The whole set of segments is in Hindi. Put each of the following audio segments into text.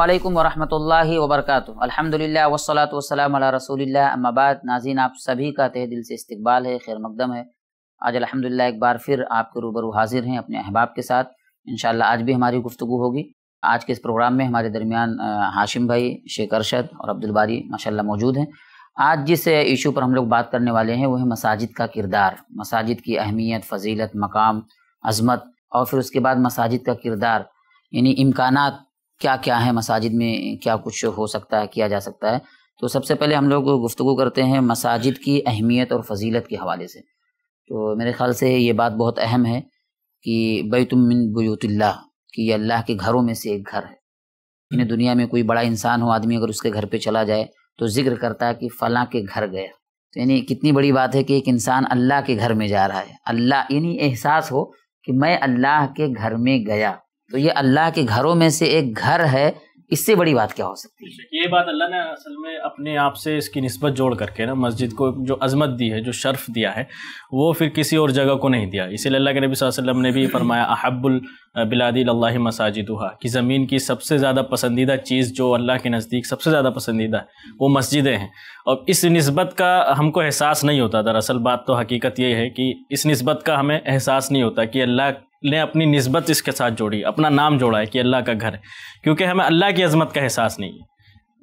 अल्लाम वरहमल वबरक अलहमदिल्ला वसलात वसलाम रसोल्ला अम्माबाद नाजीन आप सभी का तह दिल से इस्तबाल है खैर मकदम है आज अलहमदिल्ला एक बार फिर आपके रूबरू हाजिर हैं अपने अहबाब के साथ इन आज भी हमारी गुफ्तु होगी आज के इस प्रोग्राम में हमारे दरमियान हाशिम भाई शेख अरशद और अब्दुलबारी माशा मौजूद हैं आज जिस इशू पर हम लोग बात करने वाले हैं वो है मसाजिद का किरदार मसाजिद की अहमियत फजीलत मकाम अजमत और फिर उसके बाद मसाजिद का किरदार यानी इम्कान क्या क्या है मसाजिद में क्या कुछ हो सकता है किया जा सकता है तो सबसे पहले हम लोग गुफ्तु करते हैं मसाजिद की अहमियत और फजीलत के हवाले से तो मेरे ख्याल से ये बात बहुत अहम है कि बैतुमिन बुतुल्ला कि ये अल्लाह के घरों में से एक घर है इन्हें दुनिया में कोई बड़ा इंसान हो आदमी अगर उसके घर पे चला जाए तो जिक्र करता है कि फ़लाँ के घर गया तो यानी कितनी बड़ी बात है कि एक इंसान अल्लाह के घर में जा रहा है अल्लाह यानी एहसास हो कि मैं अल्लाह के घर में गया तो ये अल्लाह के घरों में से एक घर है इससे बड़ी बात क्या हो सकती है ये बात अल्लाह ने असल में अपने आप से इसकी नस्बत जोड़ करके ना मस्जिद को जो अजमत दी है जो शर्फ दिया है वो फिर किसी और जगह को नहीं दिया इसीलिए अल्लाह के नबी वसल्लम ने भी फरमाया अहब्बुल बिलादी अल्लाह मसाजिदहा कि ज़मीन की सबसे ज़्यादा पसंदीदा चीज़ जो अल्लाह के नज़दीक सबसे ज़्यादा पसंदीदा है वो मस्जिदें हैं और इस नस्बत का हमको एहसास नहीं होता दरअसल बात तो हकीकत ये है कि इस नस्बत का हमें एहसास नहीं होता कि अल्लाह ने अपनी नस्बत इसके साथ जोड़ी अपना नाम जोड़ा है कि अल्लाह का घर क्योंकि हमें अल्लाह की अजमत का एहसास नहीं है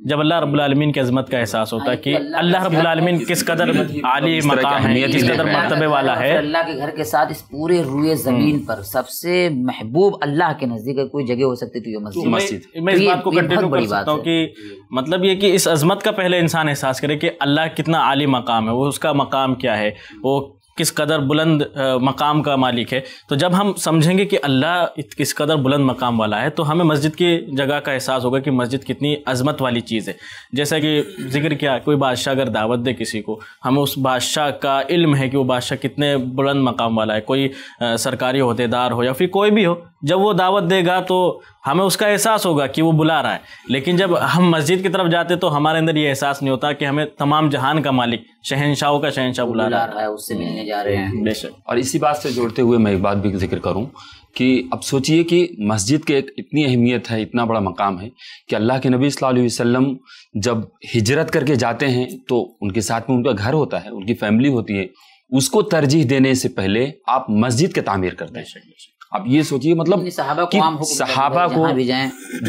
जब अल्लाह रबालमीन की अजमत का एहसास होता है कि तो अल्लाह रबालमीन किस कदर आली मकाम है किस कदर मरतबे वाला है अल्लाह के घर के साथ इस पूरे रुए ज़मीन हम्म। पर सबसे महबूब अल्लाह के नज़दीक कोई जगह हो सकती थी तो तो मस्जिद मैं इस बात को कंटिन्यू कर सकता हूँ कि मतलब ये कि इस अजमत का पहले इंसान एहसास करे कि अल्लाह कितना आली मकाम है वो उसका मकाम क्या है वो किस कदर बुलंद मकाम का मालिक है तो जब हम समझेंगे कि अल्लाह किस कदर बुलंद मकाम वाला है तो हमें मस्जिद की जगह का एहसास होगा कि मस्जिद कितनी अजमत वाली चीज़ है जैसा कि जिक्र किया कोई बादशाह अगर दावत दे किसी को हमें उस बादशाह का इल्म है कि वो बादशाह कितने बुलंद मकाम वाला है कोई सरकारी अहदेदार हो या फिर कोई भी हो जब वो दावत देगा तो हमें उसका एहसास होगा कि वो बुला रहा है लेकिन जब हम मस्जिद की तरफ जाते तो हमारे अंदर ये एहसास नहीं होता कि हमें तमाम जहान का मालिक शहनशाहों का शहनशाह बुला, बुला रहा है उससे मिलने जा रहे हैं बेशक और इसी बात से जोड़ते हुए मैं एक बात भी जिक्र करूँ कि अब सोचिए कि मस्जिद के एक इतनी अहमियत है इतना बड़ा मकाम है कि अल्लाह के नबी सल्लल्लाहु अलैहि वसल्लम जब हिजरत करके जाते हैं तो उनके साथ में उनका घर होता है उनकी फैमिली होती है उसको तरजीह देने से पहले आप मस्जिद के तामीर करते हैं आप ये सोचिए मतलब सहाबा को सहाबा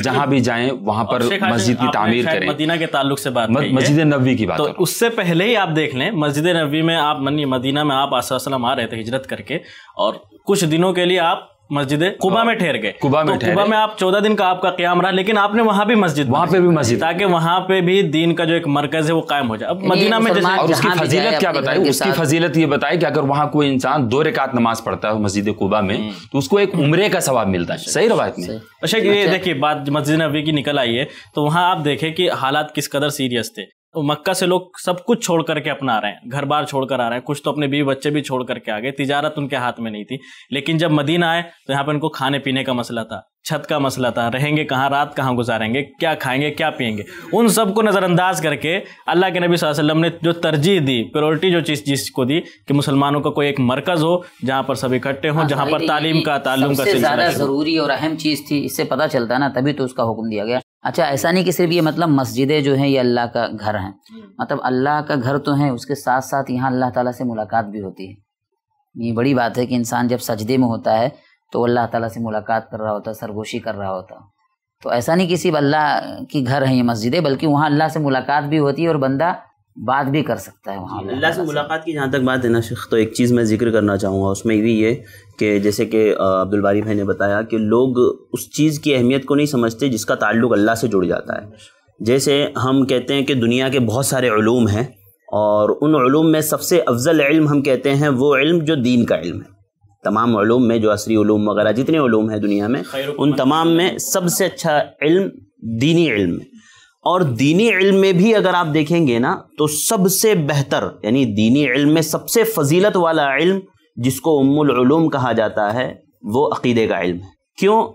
जहां भी जाए वहां पर मस्जिद की तामीर करें मदीना के ताल्लुक से बात मस्जिद नबी की बात तो उससे पहले ही आप देख लें मस्जिद नबी में आप मनी मदीना में आप आसम आ रहे थे हिजरत करके और कुछ दिनों के लिए आप मस्जिद कुबा में ठहर गए कुबा में तो कुबा में आप चौदह दिन का आपका क्याम रहा लेकिन आपने वहाँ भी मस्जिद वहाँ पे भी मस्जिद ताकि वहाँ पे भी दीन का जो एक मरकज है वो कायम हो जाए अब मदीना में जैसे उसकी फजीलत क्या बताई उसकी फजीलत ये बताई कि अगर वहाँ कोई इंसान दो रिकात नमाज पढ़ता है मस्जिद कुबा में हम्म। तो उसको एक हम्म। उम्र का सवाब मिलता है सही रवायत में अच्छा ये देखिए बात मस्जिद नबी की निकल आई है तो वहाँ आप देखें कि हालात किस कदर सीरियस थे तो मक्का से लोग सब कुछ छोड़ करके अपना आ रहे हैं घर बार छोड़ कर आ रहे हैं कुछ तो अपने बीवी बच्चे भी छोड़ करके आ गए तिजारत उनके हाथ में नहीं थी लेकिन जब मदीना आए तो यहाँ पर उनको खाने पीने का मसला था छत का मसला था रहेंगे कहाँ रात कहाँ गुजारेंगे क्या खाएंगे क्या पियेंगे उन सब को नज़रअंदाज करके अल्लाह के नबी वसल्लम ने जो तरजीह दी प्रोरिटी जो चीज़ जिस को दी कि मुसलमानों का कोई एक मरकज़ हो जहाँ पर सब इकट्ठे हों जहाँ पर हाँ, तालीम का तालुम का ज़्यादा ज़रूरी और अहम चीज़ थी इससे पता चलता है ना तभी तो उसका हुक्म दिया गया अच्छा ऐसा नहीं कि सिर्फ ये मतलब मस्जिदें जो हैं ये अल्लाह का घर हैं मतलब अल्लाह का घर तो है उसके साथ साथ यहाँ अल्लाह ताला से मुलाकात भी होती है ये बड़ी बात है कि इंसान जब सजदे में होता है तो अल्लाह ताला से मुलाकात कर रहा होता है सरगोशी कर रहा होता तो ऐसा नहीं कि सिर्फ अल्लाह की घर है ये मस्जिदें बल्कि वहाँ अल्लाह से मुलाकात भी होती है और बंदा बात भी कर सकता है वहाँ अल्लाह से मुलाकात की जहाँ तक बात है ना शेख तो एक चीज़ मैं जिक्र करना चाहूँगा उसमें भी ये कि जैसे कि अब्दुल बारी भाई ने बताया कि लोग उस चीज़ की अहमियत को नहीं समझते जिसका ताल्लुक अल्लाह से जुड़ जाता है जैसे हम कहते हैं कि दुनिया के बहुत सारे ूम हैं और उन में सबसे अफजल इल्म हम कहते हैं वो इल्म जो दीन का इल्म है तमाम ूम में जो असरी ूम वगैरह जितने ूम हैं दुनिया में उन तमाम में सबसे अच्छा इल्म दीनी इल्म है और दीनी इल्म में भी अगर आप देखेंगे ना तो सबसे बेहतर यानी दीनी इल्म में सबसे फजीलत वाला इल्म जिसको उम्मुलूम कहा जाता है वो अक़ीदे का इल्म है क्यों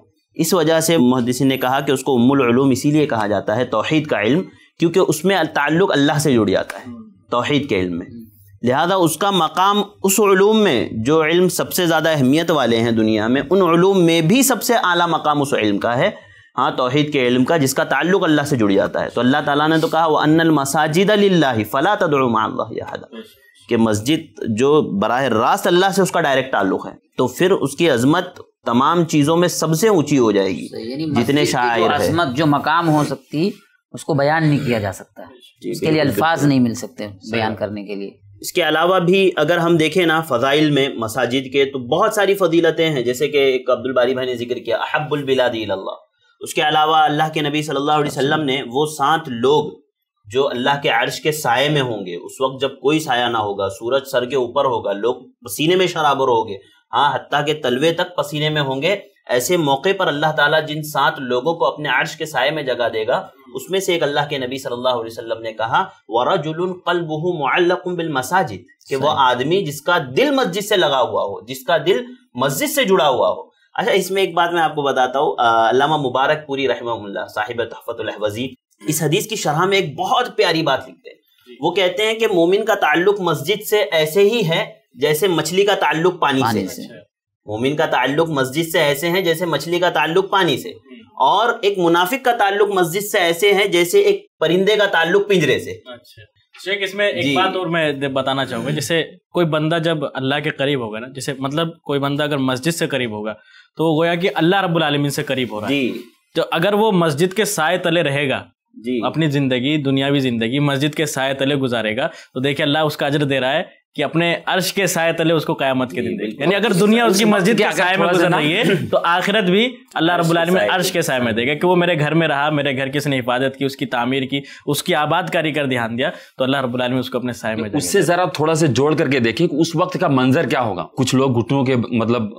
इस वजह से मुहदसिन ने कहा कि उसको उम्मुलूम इसीलिए कहा जाता है तोहहीद का इल्म क्योंकि उसमें ताल्लुक़ अल्लाह से जुड़ जाता है तोहहीद के इल्म में लिहाजा उसका मकाम उस उलूम में जो इल्म सबसे ज़्यादा अहमियत वाले हैं दुनिया में उन उलूम में भी सबसे आला मकाम उस इल्म का है हाँ तोहहीद के इल्म का जिसका ताल्लुक अल्लाह से जुड़ जाता है तो अल्लाह ताला ने तो कहा वह अनल मसाजिद फ़ला तदुमा कि मस्जिद जो बरह रास्त अल्लाह से उसका डायरेक्ट ताल्लुक है तो फिर उसकी अजमत तमाम चीज़ों में सबसे ऊंची हो जाएगी तो जितने शायर अजमत जो मकाम हो सकती उसको बयान नहीं किया जा सकता इसके लिए अल्फाज नहीं मिल सकते बयान करने के लिए इसके अलावा भी अगर हम देखें ना फ़ज़ाइल में मसाजिद के तो बहुत सारी फजीलतें हैं जैसे कि एक अब्दुल बारी भाई ने जिक्र किया अहबुल बिलादी उसके अलावा अल्लाह के नबी सल्लल्लाहु अलैहि वसल्लम ने वो सात लोग जो अल्लाह के अर्श के साय में होंगे उस वक्त जब कोई साया ना होगा सूरज सर के ऊपर होगा लोग पसीने में शराबर होंगे हाँ हती के तलवे तक पसीने में होंगे ऐसे मौके पर अल्लाह ताला जिन सात लोगों को अपने अर्श के साय में जगह देगा उसमें से एक अल्लाह के नबी सल्लल्लाहु अलैहि वसल्लम ने कहा वरा जुलून कलबहू बिल मसाजिद कि वो आदमी जिसका दिल मस्जिद से लगा हुआ हो जिसका दिल मस्जिद से जुड़ा हुआ हो अच्छा इसमें एक बात मैं आपको बताता हूँ अलामा मुबारक पूरी रहमल्ला साहिब तहफ़तुलहवजी इस हदीस की शरह में एक बहुत प्यारी बात लिखते हैं वो कहते हैं कि मोमिन का ताल्लुक मस्जिद से ऐसे ही है जैसे मछली का ताल्लुक पानी, पानी से, मोमिन का ताल्लुक मस्जिद से ऐसे है जैसे मछली का ताल्लुक पानी से और एक मुनाफिक का ताल्लुक मस्जिद से ऐसे है जैसे एक परिंदे का ताल्लुक पिंजरे से अच्छा। शेख इसमें एक बात और मैं बताना चाहूंगा जैसे कोई बंदा जब अल्लाह के करीब होगा ना जैसे मतलब कोई बंदा अगर मस्जिद से करीब होगा तो वो गोया कि अल्लाह रब्बुल आलमीन से करीब हो रहा है जी तो अगर वो मस्जिद के साय तले रहेगा जी अपनी जिंदगी दुनियावी जिंदगी मस्जिद के साय तले गुजारेगा तो देखिए अल्लाह उसका अजर दे रहा है कि अपने अर्श के साय तले उसको कयामत के दिन देगा यानी अगर दुनिया उसकी मस्जिद के साय में गुजर रही है तो आखिरत भी अल्लाह रब्बुल आलमीन अर्श के साय में देगा कि वो मेरे घर में रहा मेरे घर की उसने हिफाजत की उसकी तामीर की उसकी आबाद कारी कर ध्यान दिया तो अल्लाह रब्बुल आलमीन उसको अपने साय में उससे जरा थोड़ा सा जोड़ करके देखें कि उस वक्त का मंजर क्या होगा कुछ लोग घुटनों के मतलब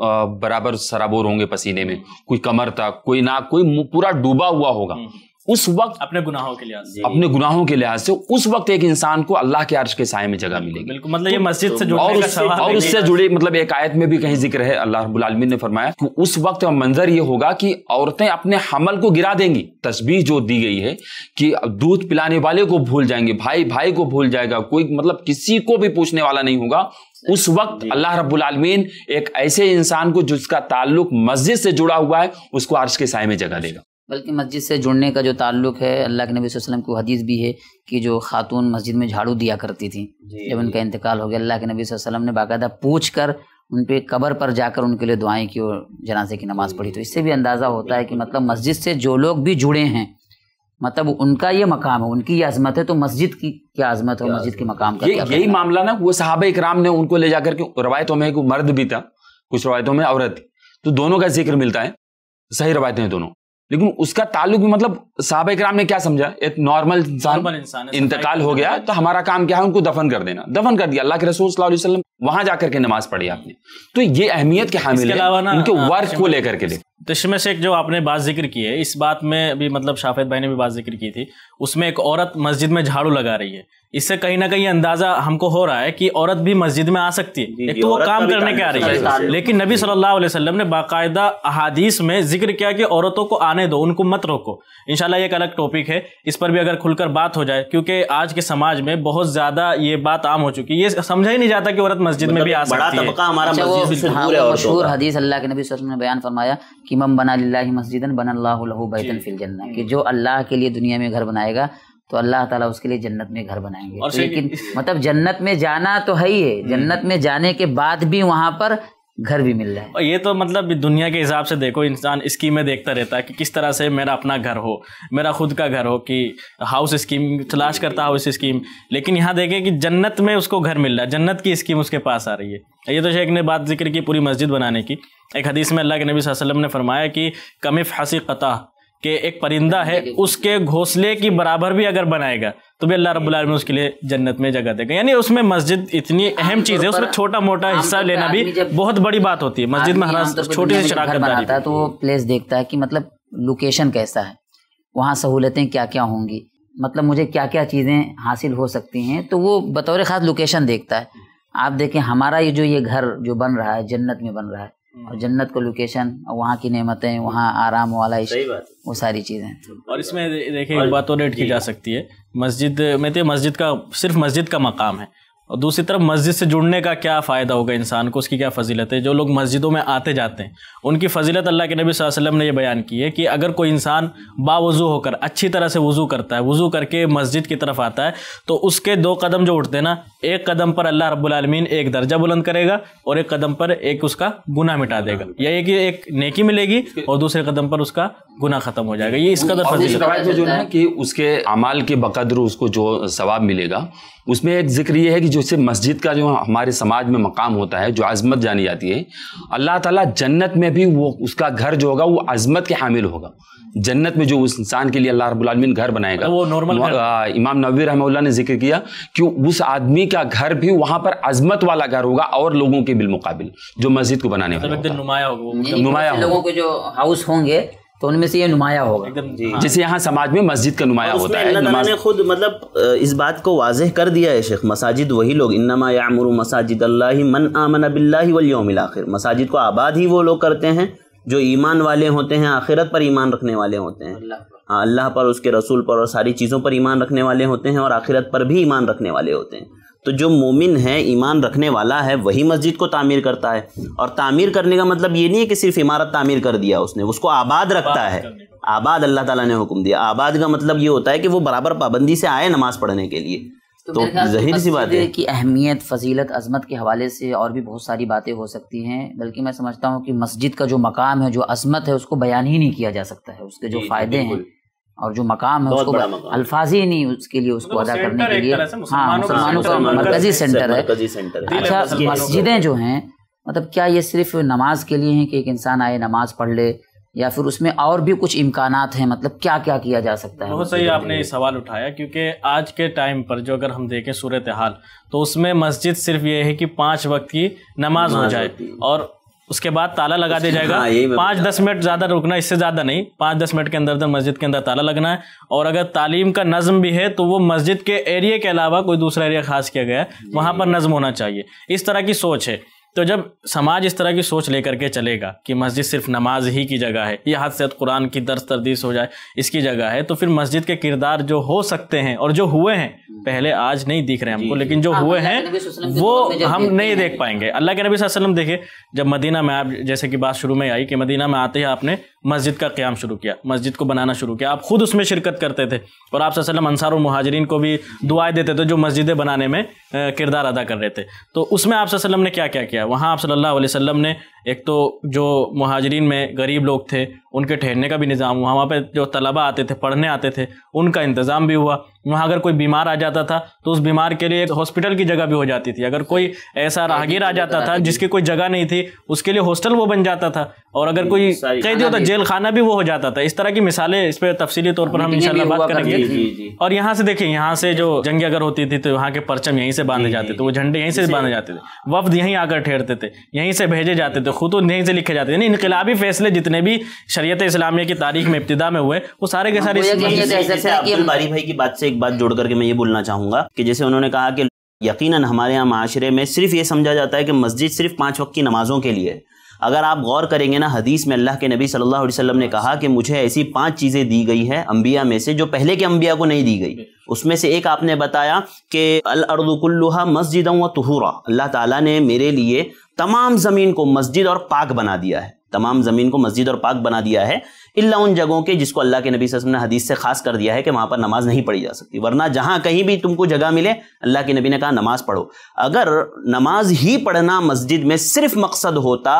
बराबर सराबोर होंगे पसीने में कोई कमर तक कोई नाक कोई पूरा डूबा हुआ होगा हम्म। उस वक्त अपने गुनाहों के लिहाज से अपने गुनाहों के लिहाज से उस वक्त एक इंसान को अल्लाह के अर्श के साय में जगह मिलेगी बिल्कुल मतलब ये तो मस्जिद से तो जुड़ा और उससे और उससे जुड़ी मतलब एक आयत में भी कहीं जिक्र है अल्लाह रब्बुल आलमीन ने फरमाया कि उस वक्त मंजर ये होगा कि औरतें अपने हमल को गिरा देंगी तस्वीर जो दी गई है कि दूध पिलाने वाले को भूल जाएंगे भाई भाई को भूल जाएगा कोई मतलब किसी को भी पूछने वाला नहीं होगा उस वक्त अल्लाह रब्बुल आलमीन एक ऐसे इंसान को जिसका ताल्लुक मस्जिद से जुड़ा हुआ है उसको अर्श के साय में जगह देगा बल्कि मस्जिद से जुड़ने का जो ताल्लुक है अल्लाह के नबी वसल्लम को हदीस भी है कि जो खातून मस्जिद में झाड़ू दिया करती थी जब उनका इंतकाल हो गया अल्लाह के नबी वसल्लम ने बाकायदा पूछ कर उन पर कबर पर जाकर उनके लिए दुआएं की और जनाजे की नमाज़ पढ़ी तो इससे भी अंदाज़ा होता है कि मतलब मस्जिद से जो लोग भी जुड़े हैं मतलब उनका ये मकाम है उनकी ये अजमत है तो मस्जिद की क्या अजमत है मस्जिद के मकाम का यही मामला ना वो साहब इकराम ने उनको ले जाकर के रवायतों में मर्द भी था कुछ रवायतों में औरत तो दोनों का जिक्र मिलता है सही रवायतें हैं दोनों लेकिन उसका ताल्लुक भी मतलब साहब कराम ने क्या समझा एक नॉर्मल इंसान इंतकाल हो गया तो हमारा काम क्या है उनको दफन कर देना दफन कर दिया अल्लाह के रसूल वसल्लम वहां जाकर के नमाज पढ़ी आपने तो ये अहमियत के हामिल है उनके वर्क हाँ, को अच्छा, लेकर के देखो तो इसमें से एक जो आपने बात जिक्र की है इस बात में अभी मतलब शाफेद भाई ने भी बात जिक्र की थी उसमें एक औरत मस्जिद में झाड़ू लगा रही है इससे कहीं ना कहीं अंदाजा हमको हो रहा है कि औरत भी मस्जिद में आ सकती है एक तो वो काम करने के आ रही है लेकिन नबी सल्लल्लाहु अलैहि वसल्लम ने बाकायदा अहादीस में जिक्र किया कि औरतों को आने दो उनको मत रोको इनशाला ये एक अलग टॉपिक है इस पर भी अगर खुलकर बात हो जाए क्योंकि आज के समाज में बहुत ज्यादा ये बात आम हो चुकी है ये समझा ही नहीं जाता कि औरत मस्जिद में भी मतलब आ सकती है हमारा अच्छा, हाँ, मशहूर हदीस अल्लाह के नबी ने बयान फरमाया कि मम बना लाही मस्जिदन बना अल्लाह बैतन फिल जन्ना कि जो अल्लाह के लिए दुनिया में घर बनाएगा तो अल्लाह ताला उसके लिए जन्नत में घर बनाएंगे तो लेकिन मतलब जन्नत में जाना तो है ही है हम्म। जन्नत में जाने के बाद भी वहाँ पर घर भी मिल जाए ये तो मतलब दुनिया के हिसाब से देखो इंसान स्कीमें देखता रहता है कि किस तरह से मेरा अपना घर हो मेरा खुद का घर हो कि हाउस स्कीम तलाश करता हाउस स्कीम लेकिन यहाँ देखें कि जन्नत में उसको घर मिल रहा है जन्नत की स्कीम उसके पास आ रही है ये तो शेख ने बात जिक्र की पूरी मस्जिद बनाने की एक हदीस में अल्लाह के नबी वसल्लम ने फरमाया कि कमिफ हसी कता कि एक परिंदा है उसके घोंसले की बराबर भी अगर बनाएगा तो भी अल्लाह रब्बुल उसके लिए जन्नत में जगह देगा यानी उसमें मस्जिद इतनी अहम चीज है उसमें छोटा मोटा हिस्सा लेना भी बहुत बड़ी बात होती है मस्जिद में छोटी सी शराकत बनाता है तो वो प्लेस देखता है कि मतलब लोकेशन कैसा है वहाँ सहूलतें क्या क्या होंगी मतलब मुझे क्या क्या चीज़ें हासिल हो सकती हैं तो वो बतौर ख़ास लोकेशन देखता है आप देखें हमारा ये जो ये घर जो बन रहा है जन्नत में बन रहा है हम्म। और जन्नत का लोकेशन वहाँ की नेमतें वहाँ आराम वाला वो सारी चीज़ें और इसमें देखिए एक बात और ऐड की जा सकती है मस्जिद में तो मस्जिद का सिर्फ मस्जिद का मकाम है और दूसरी तरफ मस्जिद से जुड़ने का क्या फ़ायदा होगा इंसान को उसकी क्या फजीलत है जो लोग मस्जिदों में आते जाते हैं उनकी फजीलत अल्लाह के नबी वसल्लम ने यह बयान की है कि अगर कोई इंसान बावज़ू होकर अच्छी तरह से वज़ू करता है वज़ू करके मस्जिद की तरफ आता है तो उसके दो कदम जो उठते हैं ना एक कदम पर अल्लाह रबालमीन एक दर्जा बुलंद करेगा और एक कदम पर एक उसका गुना मिटा देगा हाँ। यही कि एक नेकी मिलेगी और दूसरे कदम पर उसका गुना खत्म हो जाएगा ये इसका दर तो जो है कि उसके अमाल के बकद्र उसको जो सवाब मिलेगा उसमें एक जिक्र ये है कि जैसे मस्जिद का जो हमारे समाज में मकाम होता है जो अजमत जानी जाती है अल्लाह ताला जन्नत में भी वो उसका घर जो होगा वो अजमत के हामिल होगा जन्नत में जो उस इंसान के लिए अल्लाह रबालमीन घर बनाएगा वो नॉर्मल इमाम नबी रहमल्ला ने जिक्र किया कि उस आदमी का घर भी वहाँ पर अजमत वाला घर होगा और लोगों के मुकाबिल जो मस्जिद को बनाने वाला मतलब नुमाया होगा लोगों के जो हाउस होंगे तो उनमें से ये नुमाया होगा हाँ। जैसे यहाँ समाज में मस्जिद का नुमाया होता है नमाज... ने खुद मतलब इस बात को वाजह कर दिया है शेख मसाजिद वही लोग इनमा यामुर मसाजिद अल्लाह मन आमन बिल्लाह वल आखिर मसाजिद को आबाद ही वो लोग करते हैं जो ईमान वाले होते हैं आखिरत पर ईमान रखने वाले होते हैं हाँ अल्लाह पर उसके रसूल पर और सारी चीज़ों पर ईमान रखने वाले होते हैं और आखिरत पर भी ईमान रखने वाले होते हैं तो जो मोमिन है ईमान रखने वाला है वही मस्जिद को तामीर करता है और तामीर करने का मतलब ये नहीं है कि सिर्फ इमारत तामीर कर दिया उसने उसको आबाद रखता है आबाद अल्लाह ताला ने हुक्म दिया आबाद का मतलब ये होता है कि वो बराबर पाबंदी से आए नमाज पढ़ने के लिए तो, तो जहर सी बात है कि अहमियत फजीलत अजमत के हवाले से और भी बहुत सारी बातें हो सकती हैं बल्कि मैं समझता हूँ कि मस्जिद का जो मकाम है जो अजमत है उसको बयान ही नहीं किया जा सकता है उसके जो फ़ायदे हैं और जो मकाम है उसको अल्फाजी नहीं उसके लिए उसको मतलब अदा करने के लिए हाँ मुसलमानों का मरकजी सेंटर है अच्छा मस्जिदें जो हैं मतलब क्या ये सिर्फ नमाज के लिए हैं कि एक इंसान आए नमाज पढ़ ले या फिर उसमें और भी कुछ इम्कान हैं मतलब क्या क्या किया जा सकता है बहुत सही आपने ये सवाल उठाया क्योंकि आज के टाइम पर जो अगर हम देखें सूरत हाल तो उसमें मस्जिद सिर्फ ये है कि पाँच वक्त की नमाज हो जाए और उसके बाद ताला लगा दिया जाएगा पांच हाँ, पाँच दस मिनट ज़्यादा रुकना इससे ज़्यादा नहीं पाँच दस मिनट के अंदर अंदर मस्जिद के अंदर ताला लगना है और अगर तालीम का नज़म भी है तो वो मस्जिद के एरिए के अलावा कोई दूसरा एरिया खास किया गया है वहाँ पर नज़म होना चाहिए इस तरह की सोच है तो जब समाज इस तरह की सोच लेकर के चलेगा कि मस्जिद सिर्फ नमाज ही की जगह है या हद कुरान की दर्ज तरदीस हो जाए इसकी जगह है तो फिर मस्जिद के किरदार जो हो सकते हैं और जो हुए हैं पहले आज नहीं दिख रहे हमको लेकिन जो हाँ, हुए हैं वो हम नहीं देख पाएंगे अल्लाह के नबी वसल्लम देखे जब मदीना में आप जैसे कि बात शुरू में आई कि मदीना में आते ही आपने मस्जिद का क्याम शुरू किया मस्जिद को बनाना शुरू किया आप खुद उसमें शिरकत करते थे और आप अंसार और महाजरीन को भी दुआएं देते थे जो मस्जिदें बनाने में किरदार अदा कर रहे थे तो उसमें आप ने क्या क्या किया है वहाँ आप सल्ला वसम ने एक तो जो महाजरीन में गरीब लोग थे उनके ठहरने का भी निज़ाम हुआ वहाँ पर जो तलबा आते थे पढ़ने आते थे उनका इंतज़ाम भी हुआ वहाँ अगर कोई बीमार आ जाता था तो उस बीमार के लिए एक हॉस्पिटल की जगह भी हो जाती थी अगर कोई ऐसा हाँ, राहगीर आ तो जाता था जिसकी कोई जगह नहीं थी उसके लिए हॉस्टल वो बन जाता था और अगर कोई तो कैदी होता जेल खाना भी वो हो जाता था इस तरह की मिसालें इस पर तफसीली तौर पर हम इन बात करेंगे और यहाँ से देखिए यहाँ से जो जंग अगर होती थी तो यहाँ के परचम यहीं से बांधे जाते थे वो झंडे यहीं से बांधे जाते थे वफ्द यहीं आकर ठहरते थे यहीं से भेजे जाते थे खतूत यहीं से लिखे जाते हैं इनकलाबी फैसले जितने भी शरीत इस्लामिया की तारीख में इब्तदा में हुए वो सारे के हाँ, सारे बारी भाई की बात से एक बात जोड़ करके मैं ये बोलना चाहूंगा कि जैसे उन्होंने कहा कि यकीनन हमारे यहाँ माशरे में सिर्फ ये समझा जाता है कि मस्जिद सिर्फ पांच वक्त की नमाज़ों के लिए अगर आप गौर करेंगे ना हदीस में अल्लाह के नबी सल्लल्लाहु अलैहि वसल्लम ने कहा कि मुझे ऐसी पांच चीज़ें दी गई है अंबिया में से जो पहले के अंबिया को नहीं दी गई उसमें से एक आपने बताया कि अल अलअर्दुल्ला मस्जिद व तहूरा अल्लाह ताला ने मेरे लिए तमाम जमीन को मस्जिद और पाक बना दिया है तमाम जमीन को मस्जिद और पाक बना दिया है इल्ला उन जगहों के जिसको अल्लाह के नबी ने हदीस से खास कर दिया है कि वहां पर नमाज नहीं पढ़ी जा सकती वरना जहां कहीं भी तुमको जगह मिले अल्लाह के नबी ने कहा नमाज पढ़ो अगर नमाज ही पढ़ना मस्जिद में सिर्फ मकसद होता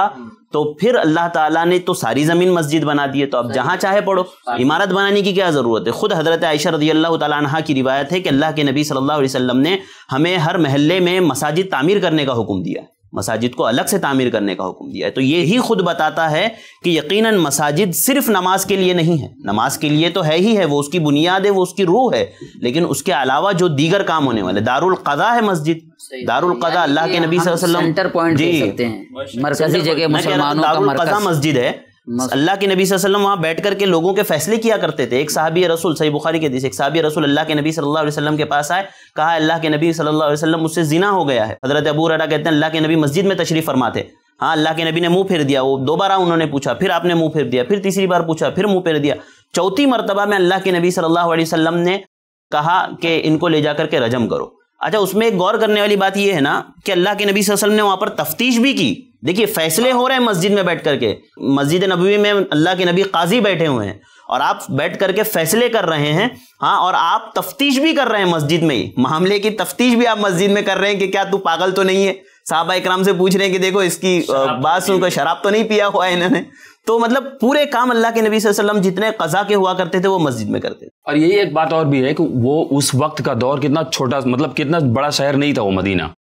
तो फिर अल्लाह ताला ने तो सारी ज़मीन मस्जिद बना दी है तो अब जहाँ चाहे पढ़ो इमारत बनाने की क्या ज़रूरत है ख़ुद हज़रत आयशा रजी अल्लाह तहा की रिवायत है कि अल्लाह के नबी सल्लल्लाहु अलैहि वसल्लम ने हमें हर महल्ले में मसाजिद तामीर करने का हुक्म दिया मसाजिद को अलग से तामीर करने का हुक्म दिया है तो ये ही खुद बताता है कि यकीनन मसाजिद सिर्फ नमाज के लिए नहीं है नमाज के लिए तो है ही है वो उसकी बुनियाद है वो उसकी रूह है लेकिन उसके अलावा जो दीगर काम होने वाले दारुल कदा है मस्जिद दारुल कदा अल्लाह के नबी सेंटर पॉइंट जी सकते हैं मरकजी जगह का मरकज मस्जिद है अल्लाह के नबी वसल्लम वहाँ बैठ करके लोगों के फैसले किया करते थे एक साहबी रसूल सही बुखारी के एक साहबी रसूल अल्लाह के नबी सल्लल्लाहु अलैहि वसल्लम के पास आए कहा अल्लाह के नबी सल्लल्लाहु अलैहि वसल्लम मुझसे जिना हो गया है हजरत अबू रहा कहते हैं अल्लाह के नबी मस्जिद में तशरीफ फरमा थे हाँ अल्लाह के नबी ने मुंह फेर दिया वो दोबारा उन्होंने पूछा फिर आपने मुंह फेर दिया फिर तीसरी बार पूछा फिर मुंह फेर दिया चौथी मरतबा में अल्लाह के नबी सल्लल्लाहु अलैहि वसल्लम ने कहा कि इनको ले जा करके रजम करो अच्छा उसमें एक गौर करने वाली बात यह है ना कि अल्लाह के नबी वसल्लम ने वहाँ पर तफ्तीश भी की देखिए फैसले हो रहे हैं मस्जिद में बैठ करके मस्जिद नबी में अल्लाह के नबी काजी बैठे हुए हैं और आप बैठ करके फैसले कर रहे हैं हाँ और आप तफ्तीश भी कर रहे हैं मस्जिद में ही मामले की तफ्तीश भी आप मस्जिद में कर रहे हैं कि क्या तू पागल तो नहीं है साहबा इक्राम से पूछ रहे हैं कि देखो इसकी तो बात सुनकर शराब तो नहीं पिया हुआ है इन्होंने तो मतलब पूरे काम अल्लाह के नबी वसल्लम जितने कज़ा के हुआ करते थे वो मस्जिद में करते थे और यही एक बात और भी है कि वो उस वक्त का दौर कितना छोटा मतलब कितना बड़ा शहर नहीं था वो मदीना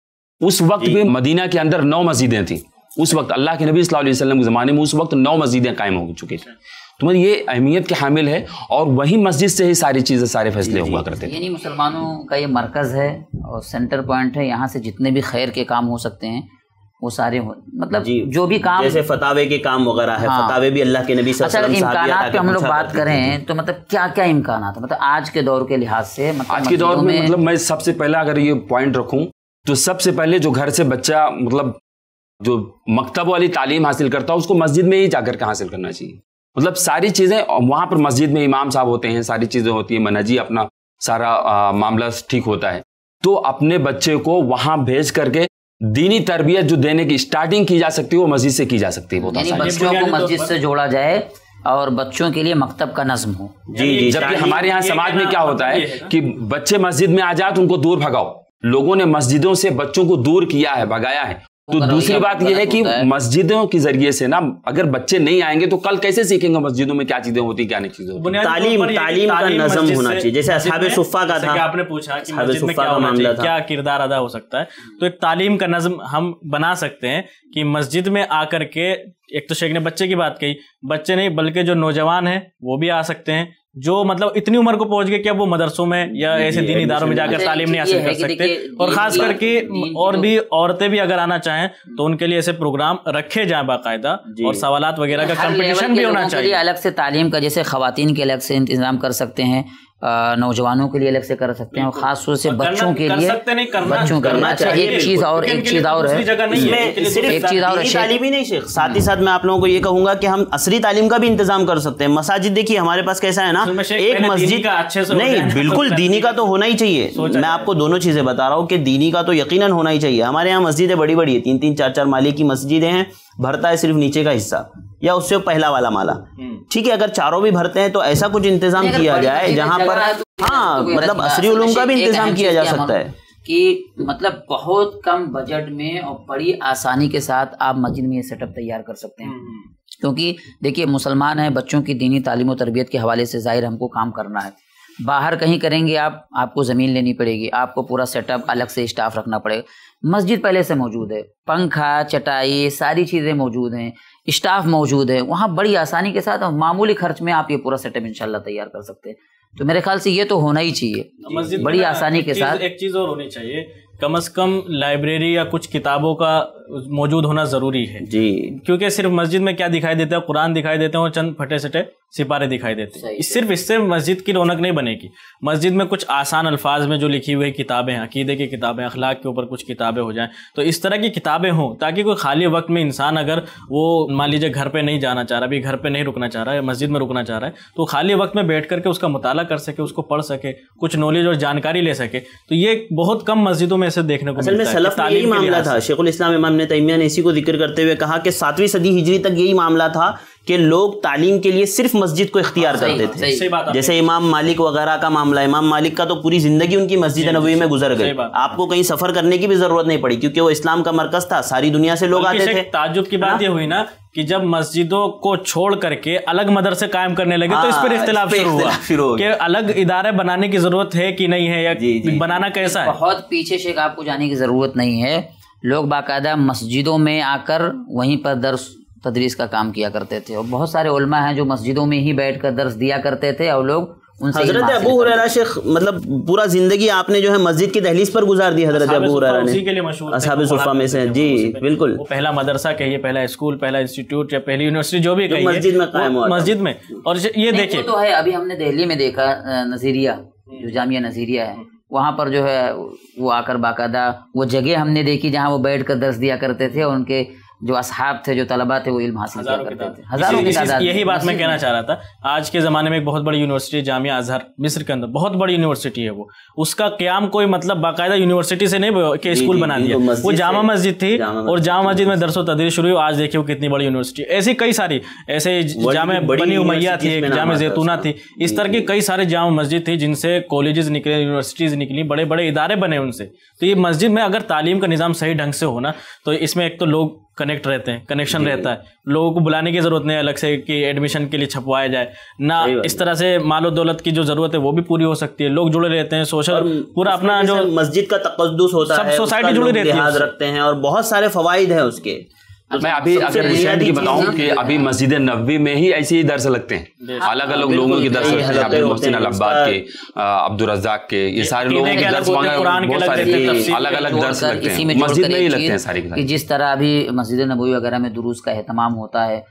उस वक्त भी मदीना के अंदर नौ मस्जिदें थी उस वक्त अल्लाह के नबी वसल्लम के ज़माने में उस वक्त नौ मस्जिदें कायम हो चुकी थी तो मतलब ये अहमियत के हामिल है और वही मस्जिद से ही सारी चीज़ें सारे फैसले हुआ करते थे यानी मुसलमानों का ये मरकज़ है और सेंटर पॉइंट है यहाँ से जितने भी खैर के काम हो सकते हैं वो सारे हो मतलब जो भी काम जैसे फतावे के काम वगैरह है हाँ। फतावे भी अल्लाह के नबी अच्छा इम्कान पे हम लोग अच्छा बात करें तो मतलब क्या क्या इम्कान है मतलब आज के दौर के लिहाज से मतलब आज के दौर में मतलब मैं सबसे पहला अगर ये पॉइंट रखूँ तो सबसे पहले जो घर से बच्चा मतलब जो मकतब वाली तालीम हासिल करता है उसको मस्जिद में ही जाकर के हासिल करना चाहिए मतलब सारी चीज़ें वहाँ पर मस्जिद में इमाम साहब होते हैं सारी चीज़ें होती हैं मनाजी अपना सारा आ, मामला ठीक होता है तो अपने बच्चे को वहाँ भेज करके दीनी तरबियत जो देने की स्टार्टिंग की जा सकती है वो मस्जिद से की जा सकती है बहुत बच्चों को मस्जिद से जोड़ा जाए और बच्चों के लिए मकतब का नज्म हो जी जी जबकि हमारे यहाँ समाज में क्या होता है कि बच्चे मस्जिद में आ जाए तो उनको दूर भगाओ लोगों ने मस्जिदों से बच्चों को दूर किया है भगाया है तो दूसरी बात यह है कि मस्जिदों के जरिए से ना अगर बच्चे नहीं आएंगे तो कल कैसे सीखेंगे मस्जिदों में क्या चीजें होती क्या नहीं चीजें होती तालीम तालीम का नजम होना चाहिए जैसे असाब सुफा का था आपने पूछा कि मस्जिद में क्या होना चाहिए क्या किरदार अदा हो सकता है तो एक तालीम का नजम हम बना सकते हैं कि मस्जिद में आकर के एक तो शेख ने बच्चे की बात कही बच्चे नहीं बल्कि जो नौजवान है वो भी आ सकते हैं जो मतलब इतनी उम्र को पहुंच गए कि अब वो मदरसों में या ऐसे दीन इदारों में जाकर तालीम नहीं हासिल कर सकते और खास करके और भी औरतें भी अगर आना चाहें तो उनके लिए ऐसे प्रोग्राम रखे जाए बाकायदा और सवाल वगैरह का कंपटीशन भी होना चाहिए अलग से तालीम का जैसे खातिन के अलग से इंतजाम कर सकते हैं नौजवानों के लिए अलग से कर सकते हैं और खास तौर से बच्चों के लिए बच्चों के लिए अच्छा एक चीज और एक चीज और है एक चीज और तालीम ही नहीं साथ ही साथ मैं आप लोगों को ये कहूंगा कि हम असरी तालीम का भी इंतजाम कर सकते हैं मसाजिद देखिए हमारे पास कैसा है ना एक मस्जिद का नहीं बिल्कुल दीनी का तो होना ही चाहिए मैं आपको दोनों चीजें बता रहा हूँ कि दीनी का तो यकीन होना ही चाहिए हमारे यहाँ मस्जिदें बड़ी बड़ी है तीन तीन चार चार माले की मस्जिदें हैं भरता है सिर्फ नीचे का हिस्सा या उससे पहला वाला माला हम्म। ठीक है अगर चारों भी भरते हैं तो ऐसा कुछ इंतजाम किया जाए जहाँ पर तो हाँ मतलब असरी उलूम का भी इंतजाम किया जा सकता है कि मतलब बहुत कम बजट में और बड़ी आसानी के साथ आप मस्जिद में ये सेटअप तैयार कर सकते हैं हम्म। क्योंकि देखिए मुसलमान हैं बच्चों की दीनी तालीम और तरबियत के हवाले से ज़ाहिर हमको काम करना है बाहर कहीं करेंगे आप आपको ज़मीन लेनी पड़ेगी आपको पूरा सेटअप अलग से स्टाफ रखना पड़ेगा मस्जिद पहले से मौजूद है पंखा चटाई सारी चीज़ें मौजूद हैं स्टाफ मौजूद है वहाँ बड़ी आसानी के साथ और मामूली खर्च में आप ये पूरा सेटअप इनशाला तैयार कर सकते हैं तो मेरे ख्याल से ये तो होना ही चाहिए बड़ी आसानी के साथ एक चीज़ और होनी चाहिए कम अज़ कम लाइब्रेरी या कुछ किताबों का मौजूद होना ज़रूरी है जी क्योंकि सिर्फ मस्जिद में क्या दिखाई देता है कुरान दिखाई देते हैं और चंद फटे सटे सिपारे दिखाई देते हैं सिर्फ इससे मस्जिद की रौनक नहीं बनेगी मस्जिद में कुछ आसान अल्फाज में जो लिखी हुई किताबें अकीदे की किताबें अखलाक के ऊपर कुछ किताबें हो जाएं तो इस तरह की किताबें हों ताकि कोई खाली वक्त में इंसान अगर वो मान लीजिए घर पे नहीं जाना चाह रहा अभी घर पे नहीं रुकना चाह रहा है मस्जिद में रुकना चाह रहा है तो खाली वक्त में बैठ करके उसका मुताला कर सके उसको पढ़ सके कुछ नॉलेज और जानकारी ले सके तो ये बहुत कम मस्जिदों में ऐसे देखने को मिलता है ने तैमिया ने इसी को जिक्र करते हुए कहा कि सातवीं सदी हिजरी तक यही मामला था कि लोग तालीम के लिए सिर्फ मस्जिद को इख्तियार करते थे सही, सही जैसे इमाम मालिक वगैरह का मामला इमाम मालिक का तो पूरी जिंदगी उनकी मस्जिद नबी में गुजर गई आपको कहीं सफर करने की भी जरूरत नहीं पड़ी क्योंकि वो इस्लाम का मरकज था सारी दुनिया से लोग आते थे ताजुब की बात हाँ? ये हुई ना कि जब मस्जिदों को छोड़ करके अलग मदरसे कायम करने लगे तो इस पर हाँ, इख्तलाफ शुरू हुआ कि अलग इदारे बनाने की जरूरत है कि नहीं है या जी, जी, बनाना कैसा है बहुत पीछे शेख आपको जाने की जरूरत नहीं है लोग बाकायदा मस्जिदों में आकर वहीं पर दर्स तदरीस का काम किया करते थे और बहुत सारे उलमा हैं जो मस्जिदों में ही बैठ कर दर्स दिया करते थे और लोग हजरत अबू हुरैरा शेख मतलब पूरा जिंदगी आपने जो है मस्जिद की दहलीज पर गुजार दी हजरत अबू हुरैरा ने के लिए मशहूर असहाब सुफा में से जी बिल्कुल वो पहला मदरसा कहिए पहला स्कूल पहला इंस्टीट्यूट या पहली यूनिवर्सिटी जो भी कहिए मस्जिद में कायम हुआ मस्जिद में और ये देखिए तो है अभी हमने दिल्ली में देखा नजीरिया जो जामिया नजीरिया है वहाँ पर जो है वो आकर बाकायदा वो जगह हमने देखी जहाँ वो बैठ कर दर्श दिया करते थे और उनके जो असहाब थे जो तलबा थे वो इल्म हासिल किया करते थे हजारों की तादाद यही बात मैं कहना चाह रहा था आज के ज़माने में एक बहुत बड़ी यूनिवर्सिटी जामिया अजहर मिस्र के अंदर बहुत बड़ी यूनिवर्सिटी है वो उसका क्याम कोई मतलब बाकायदा यूनिवर्सिटी से नहीं के स्कूल बना दिया तो वो जामा मस्जिद थी और जामा मस्जिद में दरसो तदरी शुरू हुई आज देखिए वो कितनी बड़ी यूनिवर्सिटी ऐसी कई सारी ऐसे जामे बनी उमैया थी जामे जैतूना थी इस तरह की कई सारे जामा मस्जिद थी जिनसे कॉलेजेस निकले यूनिवर्सिटीज़ निकली बड़े बड़े इदारे बने उनसे तो ये मस्जिद में अगर तालीम का निज़ाम सही ढंग से होना तो इसमें एक तो लोग कनेक्ट रहते हैं कनेक्शन रहता है लोगों को बुलाने की ज़रूरत नहीं अलग से कि एडमिशन के लिए छपवाया जाए ना इस तरह से मालो दौलत की जो ज़रूरत है वो भी पूरी हो सकती है लोग जुड़े रहते हैं सोशल पूरा अपना जो मस्जिद का तकदस होता है सोसाइटी जुड़ी रहती है रखते हैं और बहुत सारे फवायद हैं उसके अच्छा, मैं अभी अगर रिसेंट की बताऊं कि अभी मस्जिद नबी में ही ऐसे ही दर्श लगते हैं अलग अलग हाँ, लोगों के दर्श लगते हैं मोहसिन अब्बाद के अब्दुल रजाक के ये सारे लोगों के दर्श अलग अलग दर्श लगते हैं मस्जिद में ही लगते हैं सारे की जिस तरह अभी मस्जिद नबी वगैरह में दुरूस का अहतमाम होता है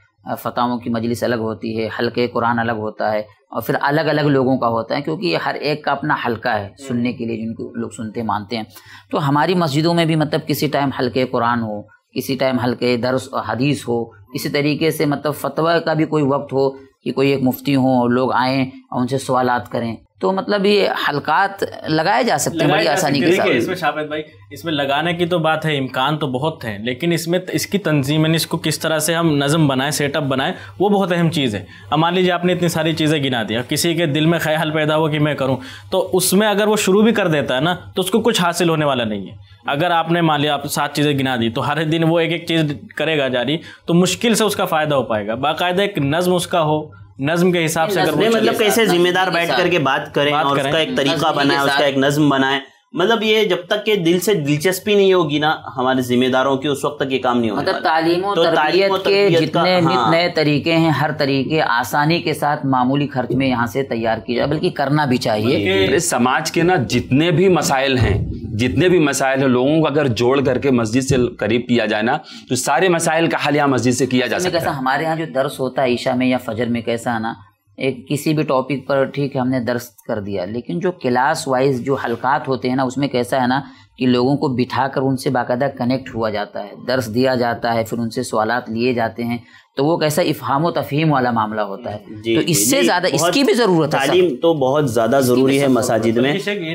फताओं की मजलिस अलग होती है हल्के कुरान अलग होता है और फिर अलग अलग लोगों का होता है क्योंकि हर एक का अपना हल्का है सुनने के लिए जिनको लोग सुनते मानते हैं तो हमारी मस्जिदों में भी मतलब किसी टाइम हल्के कुरान हो किसी टाइम हल्के दर्स हदीस हो इसी तरीके से मतलब फतवा का भी कोई वक्त हो कि कोई एक मुफ्ती हो और लोग आएँ और उनसे सवाल करें तो मतलब ये हलकात लगाए जा सकते हैं बड़ी आसानी के साथ इसमें शाबिद भाई इसमें लगाने की तो बात है इम्कान तो बहुत है लेकिन इसमें तो इसकी तंजीम यानी इसको किस तरह से हम नज़म बनाएं सेटअप बनाए वो बहुत अहम चीज़ है अब मान लीजिए आपने इतनी सारी चीज़ें गिना दी किसी के दिल में ख्याल पैदा हुआ कि मैं करूँ तो उसमें अगर वो शुरू भी कर देता है ना तो उसको कुछ हासिल होने वाला नहीं है अगर आपने मान लिया आप सात चीज़ें गिना दी तो हर दिन वो एक एक चीज़ करेगा जारी तो मुश्किल से उसका फ़ायदा हो पाएगा बाकायदा एक नज़म उसका हो नज्म के हिसाब से अगर मतलब कैसे जिम्मेदार बैठ करके बात करें और उसका एक तरीका बनाए उसका एक नज्म बनाए मतलब ये जब तक के दिल से दिलचस्पी नहीं होगी ना हमारे जिम्मेदारों की उस वक्त तक ये काम नहीं होगा मतलब तालीम और तो तरबियत के जितने हाँ। नए तरीके हैं हर तरीके आसानी के साथ मामूली खर्च में यहाँ से तैयार किया जाए बल्कि करना भी चाहिए समाज के ना जितने भी मसाइल हैं जितने भी मसाइल हैं लोगों को अगर जोड़ करके मस्जिद से करीब किया जाए ना तो सारे मसाइल का हल यहाँ मस्जिद से किया जा सकता है हमारे यहाँ जो दर्श होता है ईशा में या फजर में कैसा ना एक किसी भी टॉपिक पर ठीक है हमने दर्ज कर दिया लेकिन जो क्लास वाइज जो हलकात होते हैं ना उसमें कैसा है ना कि लोगों को बिठा कर उनसे बाकायदा कनेक्ट हुआ जाता है दर्श दिया जाता है फिर उनसे सवाल लिए जाते हैं तो वो कैसा इफहाम तफहीम वाला मामला होता है तो इससे ज्यादा इसकी भी जरूरत है तालीम तो बहुत ज्यादा जरूरी है मस्जिद में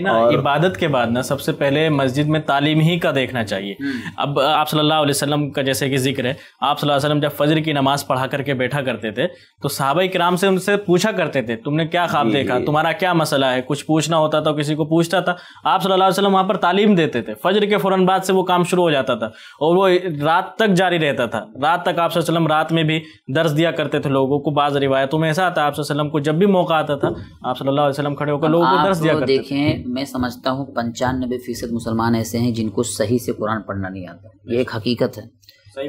तो इबादत के बाद ना सबसे पहले मस्जिद में तालीम ही का देखना चाहिए हम्म। अब आप सल्लल्लाहु अलैहि वसल्लम का जैसे कि जिक्र है आप सल्लल्लाहु अलैहि वसल्लम जब फजर की नमाज पढ़ा करके बैठा करते थे तो साहबा कराम से उनसे पूछा करते थे तुमने क्या ख्वाब देखा तुम्हारा क्या मसला है कुछ पूछना होता था किसी को पूछता था आप सल्लल्लाहु अलैहि वसल्लम वहाँ पर तालीम देते थे फजर के फ़ौरन बाद से वो काम शुरू हो जाता था और वो रात तक जारी रहता था रात तक आप सल्लम रात में भी दर्ज दिया करते थे लोगों को बाज रिवायतों में ऐसा आता है आप को जब भी मौका आता था आप सल्ला वसलम खड़े होकर लोगों को दर्ज दिया करते देखें मैं समझता हूँ पंचानबे फीसद मुसलमान ऐसे हैं जिनको सही से कुरान पढ़ना नहीं आता ये एक हकीकत है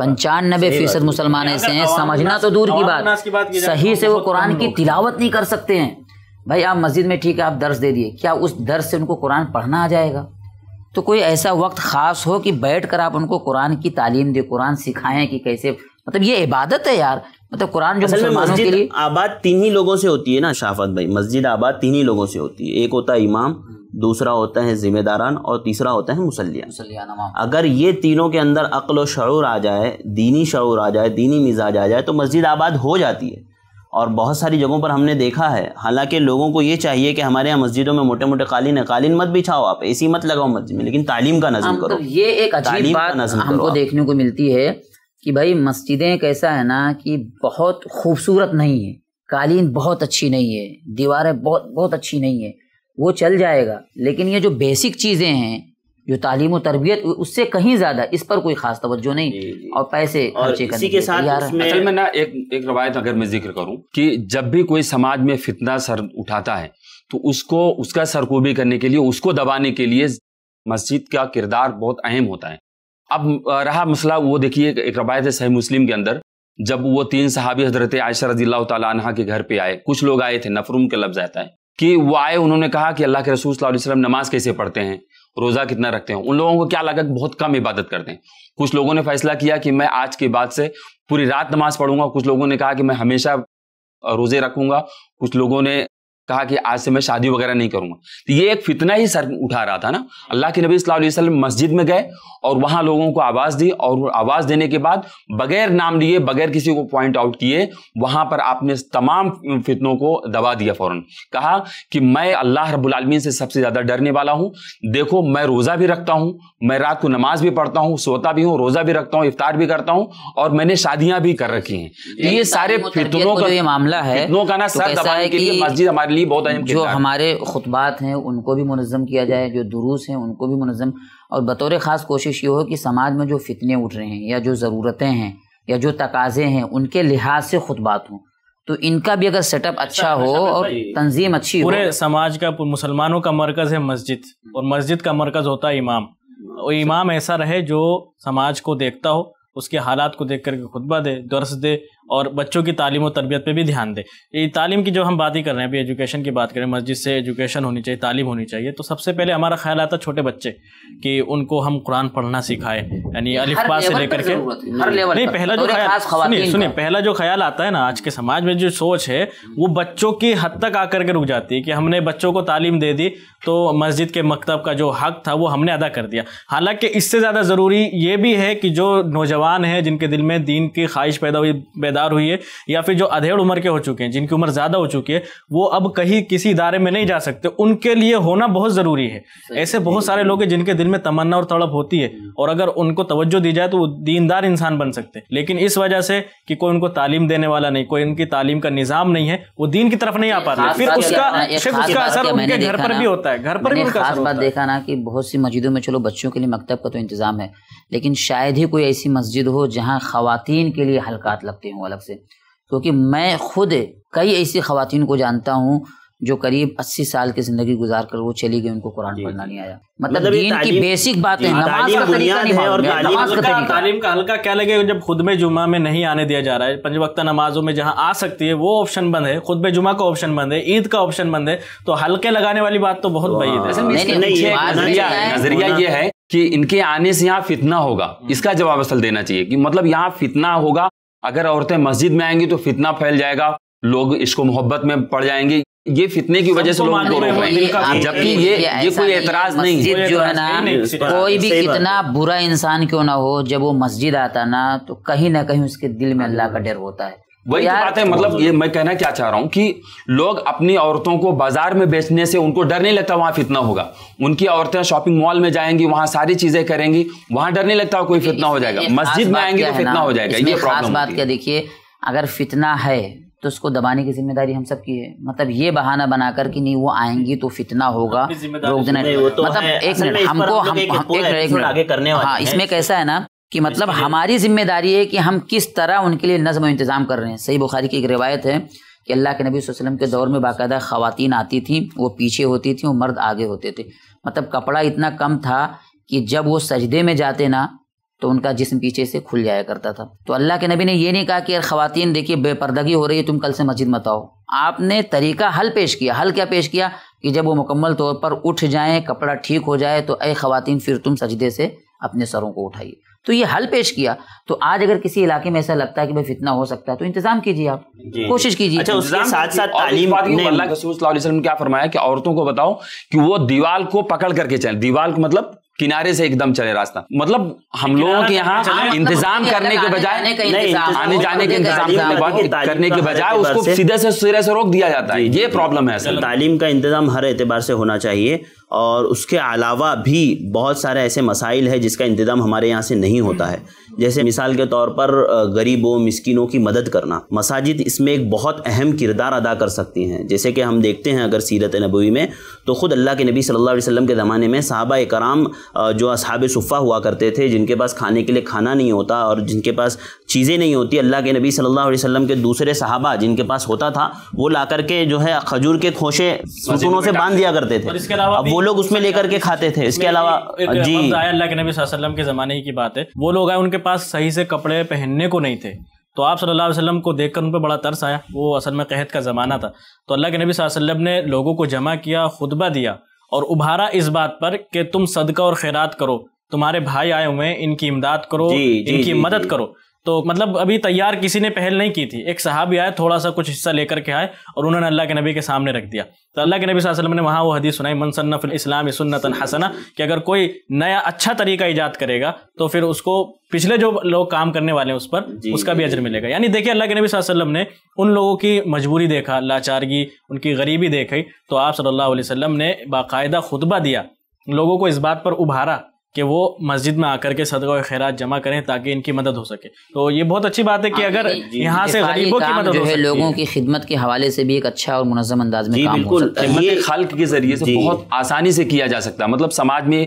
पंचानबे फीसद मुसलमान ऐसे हैं समझना तो दूर की बात सही से वो कुरान की तिलावत नहीं कर सकते हैं भाई आप मस्जिद में ठीक है आप दर्ज दे दिए क्या उस दर्ज से उनको कुरान पढ़ना आ जाएगा तो कोई ऐसा वक्त ख़ास हो कि बैठकर आप उनको कुरान की तालीम दें कुरान सिखाएं कि कैसे मतलब ये इबादत है यार मतलब कुरान जो मुसलमानों के लिए आबाद तीन ही लोगों से होती है ना शाफत भाई मस्जिद आबाद तीन ही लोगों से होती है एक होता है इमाम दूसरा होता है जिम्मेदारान और तीसरा होता है मुसलिया अगर ये तीनों के अंदर अक्ल व शरूर आ जाए दीनी शरूर आ जाए दीनी मिजाज आ जाए तो मस्जिद आबाद हो जाती है और बहुत सारी जगहों पर हमने देखा है हालांकि लोगों को ये चाहिए कि हमारे यहाँ मस्जिदों में मोटे मोटे कालीन है कालीन मत बिछाओ आप ऐसी मत लगाओ मस्जिद में लेकिन तालीम का नजम तो करो ये एक अजीब बात हमको देखने को मिलती है कि भाई मस्जिदें कैसा है ना कि बहुत खूबसूरत नहीं है कालीन बहुत अच्छी नहीं है दीवारें बहुत बहुत अच्छी नहीं है वो चल जाएगा लेकिन ये जो बेसिक चीज़ें हैं जो तालीम और तरबियत उससे कहीं ज्यादा इस पर कोई खास तवज्जो नहीं और पैसे और इसी के साथ असल में ना एक एक रवायत अगर मैं जिक्र करूं कि जब भी कोई समाज में फितना सर उठाता है तो उसको उसका सरकूबी करने के लिए उसको दबाने के लिए मस्जिद का किरदार बहुत अहम होता है अब रहा मसला वो देखिए एक रवायत है सही मुस्लिम के अंदर जब वो तीन सहाबी हजरत आयशा रजी तह के घर पे आए कुछ लोग आए थे नफरूम के लफ्ज आता है कि वो आए उन्होंने कहा कि अल्लाह के रसूल वसलम नमाज कैसे पढ़ते हैं रोज़ा कितना रखते हैं उन लोगों को क्या लगा कि बहुत कम इबादत करते हैं कुछ लोगों ने फैसला किया कि मैं आज के बाद से पूरी रात नमाज पढ़ूंगा कुछ लोगों ने कहा कि मैं हमेशा रोज़े रखूंगा कुछ लोगों ने कहा कि आज से मैं शादी वगैरह नहीं करूंगा तो ये एक फितना ही सर उठा रहा था ना अल्लाह के नबी वसल्लम मस्जिद में गए और वहां लोगों को आवाज़ दी और आवाज़ देने के बाद बगैर नाम लिए बगैर किसी को पॉइंट आउट किए वहां पर आपने तमाम फितनों को दबा दिया फ़ौरन कहा कि मैं अल्लाह रबालमीन से सबसे ज़्यादा डरने वाला हूँ देखो मैं रोज़ा भी रखता हूँ मैं रात को नमाज भी पढ़ता हूँ सोता भी हूँ रोज़ा भी रखता हूँ इफ्तार भी करता हूँ और मैंने शादियां भी कर रखी तो है ये सारे फितनों का मामला तो है ना सर दबाने के लिए मस्जिद हमारे ली बहुत अहम जो हमारे खुतबात हैं उनको भी मनज़म किया जाए जो दुरूस हैं उनको भी मनज़म और बतौर ख़ास कोशिश ये हो कि समाज में जो फितने उठ रहे हैं या जो ज़रूरतें हैं या जो तकाजे हैं उनके लिहाज से खुतबात हों तो इनका भी अगर सेटअप अच्छा, अच्छा, अच्छा, हो अच्छा, और तंजीम अच्छी पूरे हो समाज का मुसलमानों का मरकज़ है मस्जिद और मस्जिद का मरकज़ होता है इमाम और इमाम ऐसा रहे जो समाज को देखता हो उसके हालात को देख करके खुतबा दे दर्श दे और बच्चों की तालीम और तरबियत पर भी ध्यान दें ये तालीम की जो हम बात ही कर रहे हैं अभी एजुकेशन की बात करें मस्जिद से एजुकेशन होनी चाहिए तालीम होनी चाहिए तो सबसे पहले हमारा ख्याल आता है छोटे बच्चे कि उनको हम कुरान पढ़ना सिखाएं यानी अलिफबा से लेकर के नहीं पहला जो ख्याल सुनिए पहला जो ख्याल आता है ना आज के समाज में जो सोच है वो बच्चों की हद तक आकर के रुक जाती है कि हमने बच्चों को तालीम दे दी तो मस्जिद के मकतब का जो हक था वो हमने अदा कर दिया हालांकि इससे ज़्यादा ज़रूरी ये भी है कि जो नौजवान हैं जिनके दिल में दीन की ख्वाहिश पैदा हुई पैदा बेदार हुई है या फिर जो अधेड़ उम्र के हो चुके हैं जिनकी उम्र ज़्यादा हो चुकी है वो अब कहीं किसी इदारे में नहीं जा सकते उनके लिए होना बहुत ज़रूरी है ऐसे बहुत सारे लोग हैं जिनके दिल में तमन्ना और तड़प होती है और अगर उनको तवज्जो दी जाए तो वो दीनदार इंसान बन सकते हैं लेकिन इस वजह से कि कोई उनको तालीम देने वाला नहीं कोई उनकी तालीम का निज़ाम नहीं है वो दीन की तरफ नहीं आ पाते फिर उसका उसका असर उनके घर पर भी होता है घर पर भी उनका बात देखा ना कि बहुत सी मस्जिदों में चलो बच्चों के लिए मकतब का तो इंतज़ाम है लेकिन शायद ही कोई ऐसी मस्जिद हो जहाँ खातन के लिए हलकात लगते हो हूँ अलग से क्योंकि मैं खुद कई ऐसी खातन को जानता हूँ जो करीब अस्सी साल की जिंदगी गुजार कर वो चली गई उनको कुरान पढ़ना नहीं आया मतलब, मतलब दीन की बेसिक बातें नमाज का तरीका नहीं और नमाज का तरीका तालीम का हल्का क्या लगेगा जब खुद में जुमा में नहीं आने दिया जा रहा है पंच वक्ता नमाजों में जहां आ सकती है वो ऑप्शन बंद है खुद में जुमा का ऑप्शन बंद है ईद का ऑप्शन बंद है तो हल्के लगाने वाली बात तो बहुत बही है नजरिया ये है कि इनके आने से यहाँ फितना होगा हम्म। इसका जवाब असल देना चाहिए कि मतलब यहाँ फितना होगा अगर औरतें मस्जिद में आएंगी तो फितना फैल जाएगा लोग इसको मोहब्बत में पड़ जाएंगे ये फितने की वजह से लोग रोक जबकि ये ये कोई एतराज नहीं है जो है ना तो कोई भी कितना बुरा इंसान क्यों ना हो जब वो मस्जिद आता ना तो कहीं ना कहीं उसके दिल में हाँ अल्लाह का हाँ डर होता है वही तो बात है मतलब ये हम्म। मैं कहना क्या चाह रहा हूँ कि लोग अपनी औरतों को बाजार में बेचने से उनको डर नहीं लगता वहां फितना होगा उनकी औरतें शॉपिंग मॉल में जाएंगी वहां सारी चीजें करेंगी वहां डर नहीं लगता कोई फितना हो जाएगा मस्जिद में आएंगे तो फितना हो जाएगा ये खास बात क्या तो देखिए अगर फितना है तो उसको दबाने की जिम्मेदारी हम सब की है मतलब ये बहाना बनाकर कि नहीं वो आएंगी तो फितना होगा रोक देना तो मतलब एक मिनट हमको हम एक मिनट हाँ इसमें कैसा है ना कि मतलब हमारी जिम्मेदारी है कि हम किस तरह उनके लिए नज़म इंतज़ाम कर रहे हैं सही बुखारी की एक रिवायत है कि अल्लाह के नबी वसल्लम के दौर में बाकायदा ख़वातीन आती थी वो पीछे होती थी वो मर्द आगे होते थे मतलब कपड़ा इतना कम था कि जब वो सजदे में जाते ना तो उनका जिसम पीछे से खुल जाया करता था तो अल्लाह के नबी ने ये नहीं कहा कि यार ख़वातीन देखिए बेपर्दगी हो रही है तुम कल से मस्जिद मत आओ आपने तरीका हल पेश किया हल क्या पेश किया कि जब वो मुकम्मल तौर पर उठ जाएँ कपड़ा ठीक हो जाए तो ए ख़वातीन फिर तुम सजदे से अपने सरों को उठाइए तो ये हल पेश किया तो आज अगर किसी इलाके में ऐसा लगता है कि भाई फितना हो सकता है तो इंतजाम कीजिए आप कोशिश कीजिए अच्छा उसके साथ साथ तालीम ने क्या फरमाया कि औरतों को बताओ कि वो दीवार को पकड़ करके चले दीवार को मतलब किनारे से एकदम चले रास्ता मतलब हम लोगों के यहाँ इंतजाम मतलब करने के बजाय आने जाने के इंतजाम करने के बजाय उसको सीधे से सिरे से रोक दिया जाता है ये प्रॉब्लम है तालीम का इंतजाम हर एतबार से होना चाहिए और उसके अलावा भी बहुत सारे ऐसे मसाइल हैं जिसका इंतज़ाम हमारे यहाँ से नहीं होता है जैसे मिसाल के तौर पर गरीबों मिसकिनों की मदद करना मसाजिद इसमें एक बहुत अहम किरदार अदा कर सकती हैं जैसे कि हम देखते हैं अगर सीरत नबवी में तो ख़ुद अल्लाह के नबी सल्लल्लाहु अलैहि वसल्लम के ज़माने में साहबा कराम जो असहाब सुफ़ा हुआ करते थे जिनके पास खाने के लिए खाना नहीं होता और जिनके पास चीज़ें नहीं होती अल्लाह के नबी सल्ला वसम के दूसरे साहबा जिनके पास होता था वो ला करके जो है खजूर के खोशे सुकूनों से बांध दिया करते थे अब वो लोग उसमें लेकर के खाते थे इसके अलावा जी अल्लाह के नबी वसल्लम के ज़माने की बात है वो लोग आए उनके पास सही से कपड़े पहनने को नहीं थे तो आप सल्लल्लाहु अलैहि वसल्लम को देखकर उन पर बड़ा तरस आया वो असल में कहत का ज़माना था तो अल्लाह के नबी वसल्लम ने लोगों को जमा किया खुतबा दिया और उभारा इस बात पर कि तुम सदका और खैरात करो तुम्हारे भाई आए हुए हैं इनकी इमदाद करो जी, जी, इनकी जी, मदद जी, करो तो मतलब अभी तैयार किसी ने पहल नहीं की थी एक साहबी आए थोड़ा सा कुछ हिस्सा लेकर के आए और उन्होंने अल्लाह के नबी के सामने रख दिया तो अल्लाह के नबी वसल्लम ने वहाँ वो हदीस सुनाई मनसन्नफ इस्लाम सुन्नत हसना कि अगर कोई नया अच्छा तरीका ईजाद करेगा तो फिर उसको पिछले जो लोग काम करने वाले हैं उस पर उसका भी अजर मिलेगा यानी देखिए अल्लाह के नबी वसल्लम ने उन लोगों की मजबूरी देखा लाचारगी उनकी गरीबी देखी तो आप सल्लल्लाहु अलैहि वसल्लम ने बाकायदा खुतबा दिया लोगों को इस बात पर उभारा कि वो मस्जिद में आकर के सदका और खैरात जमा करें ताकि इनकी मदद हो सके तो ये बहुत अच्छी बात है कि हाँ, अगर यहाँ से गरीबों की मदद हो सके लोगों की खिदमत के हवाले से भी एक अच्छा और मुनजम अंदाज में काम बिल्कुल हो सकता है। के जरिए से बहुत आसानी से किया जा सकता है मतलब समाज में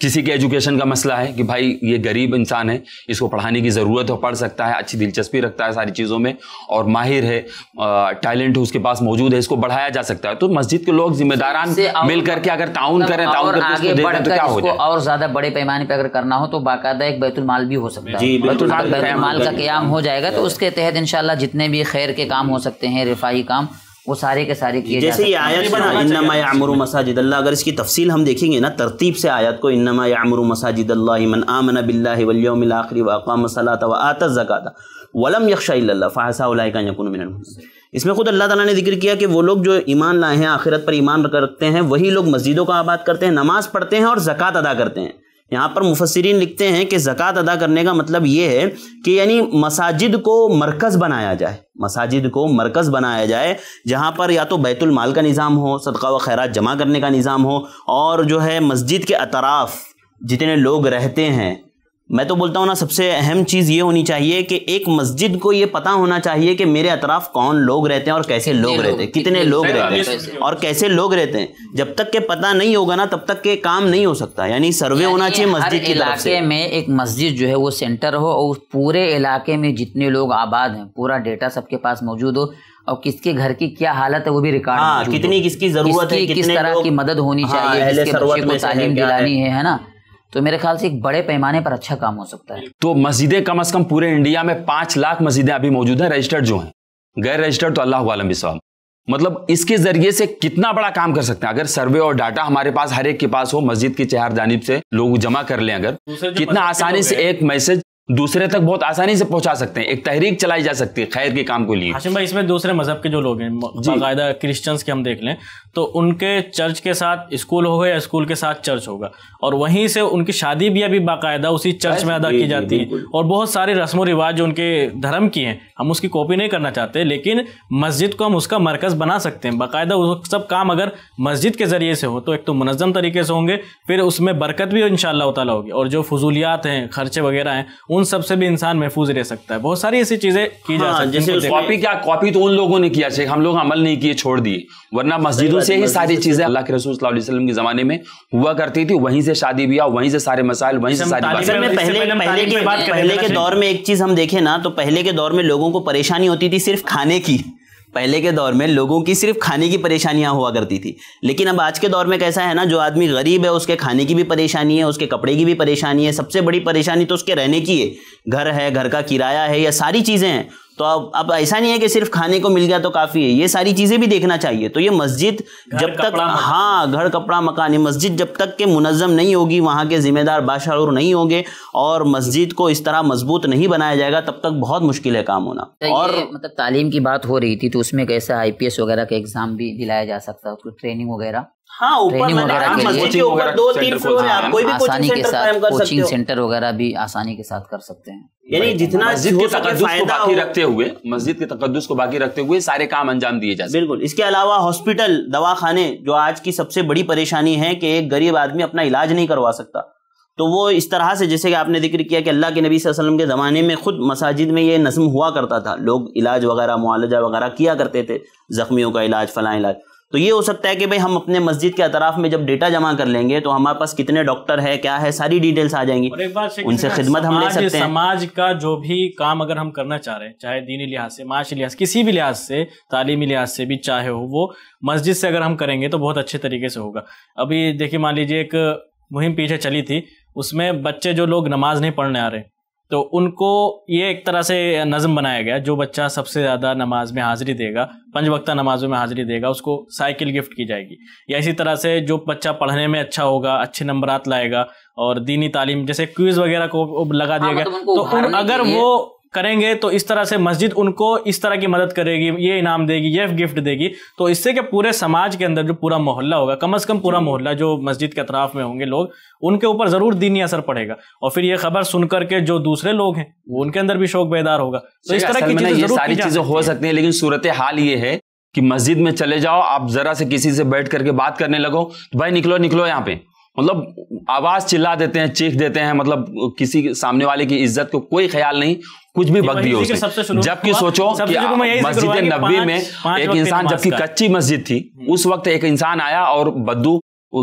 किसी के एजुकेशन का मसला है कि भाई ये गरीब इंसान है इसको पढ़ाने की ज़रूरत है पढ़ सकता है अच्छी दिलचस्पी रखता है सारी चीज़ों में और माहिर है टैलेंट उसके पास मौजूद है इसको बढ़ाया जा सकता है तो मस्जिद के लोग जिम्मेदारान मिल मतलब करके अगर ताउन करें ताउन करके आगे बढ़ तो क्या और ज़्यादा बड़े पैमाने पर अगर करना हो तो बाकायदा एक बैतुलमाल भी हो सकता है बैतुलमाल का क्याम हो जाएगा तो उसके तहत इन जितने भी खैर के काम हो सकते हैं रिफाही काम वो सारे के सारे किए जैसे ये आयत बना इन्नमा यामरु मसाजिद अल्लाह अगर इसकी तफसील हम देखेंगे ना तरतीब से आयत को इन्नमा यामरु मसाजिद अल्लाह मन आमन बिल्लाहि वल यौमिल आखिर व अकाम सलात व आत ज़कात वलम यख्शा इल्लल्लाह फहसा उलाइक यकुन मिनल इसमें खुद अल्लाह ताला ने जिक्र किया कि वो लोग जो ईमान लाए हैं आखिरत पर ईमान रखते हैं वही लोग मस्जिदों का आबाद करते हैं नमाज़ पढ़ते हैं और जक़ात अदा करते हैं यहाँ पर मुफसरीन लिखते हैं कि ज़क़़त अदा करने का मतलब ये है कि यानी मसाजिद को मरकज़ बनाया जाए मसाजिद को मरकज़ बनाया जाए जहाँ पर या तो बैतुलमाल का निज़ाम हो सदका व खैरात जमा करने का निज़ाम हो और जो है मस्जिद के अतराफ़ जितने लोग रहते हैं मैं तो बोलता हूँ ना सबसे अहम चीज़ ये होनी चाहिए कि एक मस्जिद को ये पता होना चाहिए कि मेरे अतराफ कौन लोग रहते हैं और कैसे लोग रहते हैं कितने लोग रहते हैं और कैसे लोग रहते हैं जब तक के पता नहीं होगा ना तब तक के काम नहीं हो सकता यानी सर्वे होना चाहिए मस्जिद के इलाके में एक मस्जिद जो है वो सेंटर हो और उस पूरे इलाके में जितने लोग आबाद हैं पूरा डेटा सबके पास मौजूद हो और किसके घर की क्या हालत है वो भी रिकॉर्ड हाँ, कितनी किसकी जरूरत है किस तरह की मदद होनी हाँ, चाहिए तालीम दिलानी है ना तो मेरे ख्याल से एक बड़े पैमाने पर अच्छा काम हो सकता है तो मस्जिदें कम अज कम पूरे इंडिया में पांच लाख मस्जिदें अभी मौजूद हैं रजिस्टर्ड जो हैं गैर रजिस्टर्ड तो अल्लाह आलम सवाल मतलब इसके जरिए से कितना बड़ा काम कर सकते हैं अगर सर्वे और डाटा हमारे पास हर एक के पास हो मस्जिद की चार जानब से लोग जमा कर लें अगर कितना आसानी से एक मैसेज दूसरे तक बहुत आसानी से पहुंचा सकते हैं एक तहरीक चलाई जा सकती है खैर के काम को लिए भाई इसमें दूसरे मजहब के जो लोग हैं बाकायदा क्रिश्चियंस के हम देख लें तो उनके चर्च के साथ स्कूल होगा या स्कूल के साथ चर्च होगा और वहीं से उनकी शादी भी अभी बाकायदा उसी चर्च में अदा की जाती है और बहुत सारे रस्म रिवाज जो उनके धर्म की हैं हम उसकी कॉपी नहीं करना चाहते लेकिन मस्जिद को हम उसका मरकज बना सकते हैं बाकायदा सब काम अगर मस्जिद के ज़रिए से हो तो एक तो मुनज़म तरीके से होंगे फिर उसमें बरकत भी इन शाह होगी और जो फजूलियात हैं खर्चे वगैरह हैं उन सब से भी इंसान महफूज रह सकता है बहुत सारी ऐसी चीजें की हाँ, जा सकती जैसे कॉपी क्या कॉपी तो उन लोगों ने किया हम लोग अमल नहीं किए छोड़ दिए वरना मस्जिदों से ही सारी चीजें अल्लाह के रसूल वसल्लम के जमाने में हुआ करती थी वहीं से शादी ब्याह वहीं से सारे मसाइल वहीं से सारी पहले के दौर में एक चीज हम देखे ना तो पहले के दौर में लोगों को परेशानी होती थी सिर्फ खाने की पहले के दौर में लोगों की सिर्फ खाने की परेशानियां हुआ करती थी लेकिन अब आज के दौर में कैसा है ना जो आदमी गरीब है उसके खाने की भी परेशानी है उसके कपड़े की भी परेशानी है सबसे बड़ी परेशानी तो उसके रहने की है घर है घर का किराया है या सारी चीज़ें हैं तो अब अब ऐसा नहीं है कि सिर्फ खाने को मिल गया तो काफ़ी है ये सारी चीज़ें भी देखना चाहिए तो ये मस्जिद जब तक हाँ घर कपड़ा मकान ये मस्जिद जब तक के मुनज़म नहीं होगी वहाँ के ज़िम्मेदार बादशाह नहीं होंगे और मस्जिद को इस तरह मजबूत नहीं बनाया जाएगा तब तक बहुत मुश्किल है काम होना तो और मतलब तालीम की बात हो रही थी तो उसमें कैसा आई वगैरह का एग्ज़ाम भी दिलाया जा सकता है उसको ट्रेनिंग वगैरह हाँ ऊपर ऊपर दो तीन फ्लोर है आप कोई भी कोचिंग सेंटर कर सकते हो कोचिंग सेंटर वगैरह भी आसानी के साथ कर सकते हैं यानी जितना मस्जिद के तकदस को बाकी रखते हुए मस्जिद के तकदस को बाकी रखते हुए सारे काम अंजाम दिए जाते बिल्कुल इसके अलावा हॉस्पिटल दवाखाने जो आज की सबसे बड़ी परेशानी है कि एक गरीब आदमी अपना इलाज नहीं करवा सकता तो वो इस तरह से जैसे कि आपने जिक्र किया कि अल्लाह के नबी वसल्लम के ज़माने में ख़ुद मसाजिद में ये नज़म हुआ करता था लोग इलाज वगैरह मुआलजा वगैरह किया करते थे ज़ख्मियों का इलाज फ़लाँ इलाज तो ये हो सकता है कि भाई हम अपने मस्जिद के अतराफ में जब डेटा जमा कर लेंगे तो हमारे पास कितने डॉक्टर है क्या है सारी डिटेल्स आ जाएंगी और एक बार उनसे खिदमत हम ले सकते हैं समाज का जो भी काम अगर हम करना चाह रहे हैं चाहे दीनी लिहाज से माशी लिहाज किसी भी लिहाज से तालीमी लिहाज से भी चाहे हो वो मस्जिद से अगर हम करेंगे तो बहुत अच्छे तरीके से होगा अभी देखिए मान लीजिए एक मुहिम पीछे चली थी उसमें बच्चे जो लोग नमाज नहीं पढ़ने आ रहे तो उनको ये एक तरह से नज़म बनाया गया जो बच्चा सबसे ज़्यादा नमाज में हाज़िरी देगा पंच वक्ता नमाजों में हाज़िरी देगा उसको साइकिल गिफ्ट की जाएगी या इसी तरह से जो बच्चा पढ़ने में अच्छा होगा अच्छे नंबरात लाएगा और दीनी तालीम जैसे क्विज़ वगैरह को लगा दिया हाँ, गया मतलब तो, तो अगर वो करेंगे तो इस तरह से मस्जिद उनको इस तरह की मदद करेगी ये इनाम देगी ये गिफ्ट देगी तो इससे कि पूरे समाज के अंदर जो पूरा मोहल्ला होगा कम अज़ कम पूरा मोहल्ला जो मस्जिद के अतराफ में होंगे लोग उनके ऊपर ज़रूर दीनी असर पड़ेगा और फिर ये खबर सुन करके जो दूसरे लोग हैं वो उनके अंदर भी शौक बेदार होगा तो इस तरह की सारी चीज़ें हो सकती है लेकिन सूरत हाल ये है कि मस्जिद में चले जाओ आप ज़रा से किसी से बैठ करके बात करने लगो तो भाई निकलो निकलो यहाँ पे मतलब आवाज चिल्ला देते हैं चीख देते हैं मतलब किसी सामने वाले की इज्जत को कोई ख्याल नहीं कुछ भी बग हो जबकि सोचो कि मस्जिद नब्बी में एक इंसान जबकि कच्ची मस्जिद थी हम्म। उस वक्त एक इंसान आया और बद्दू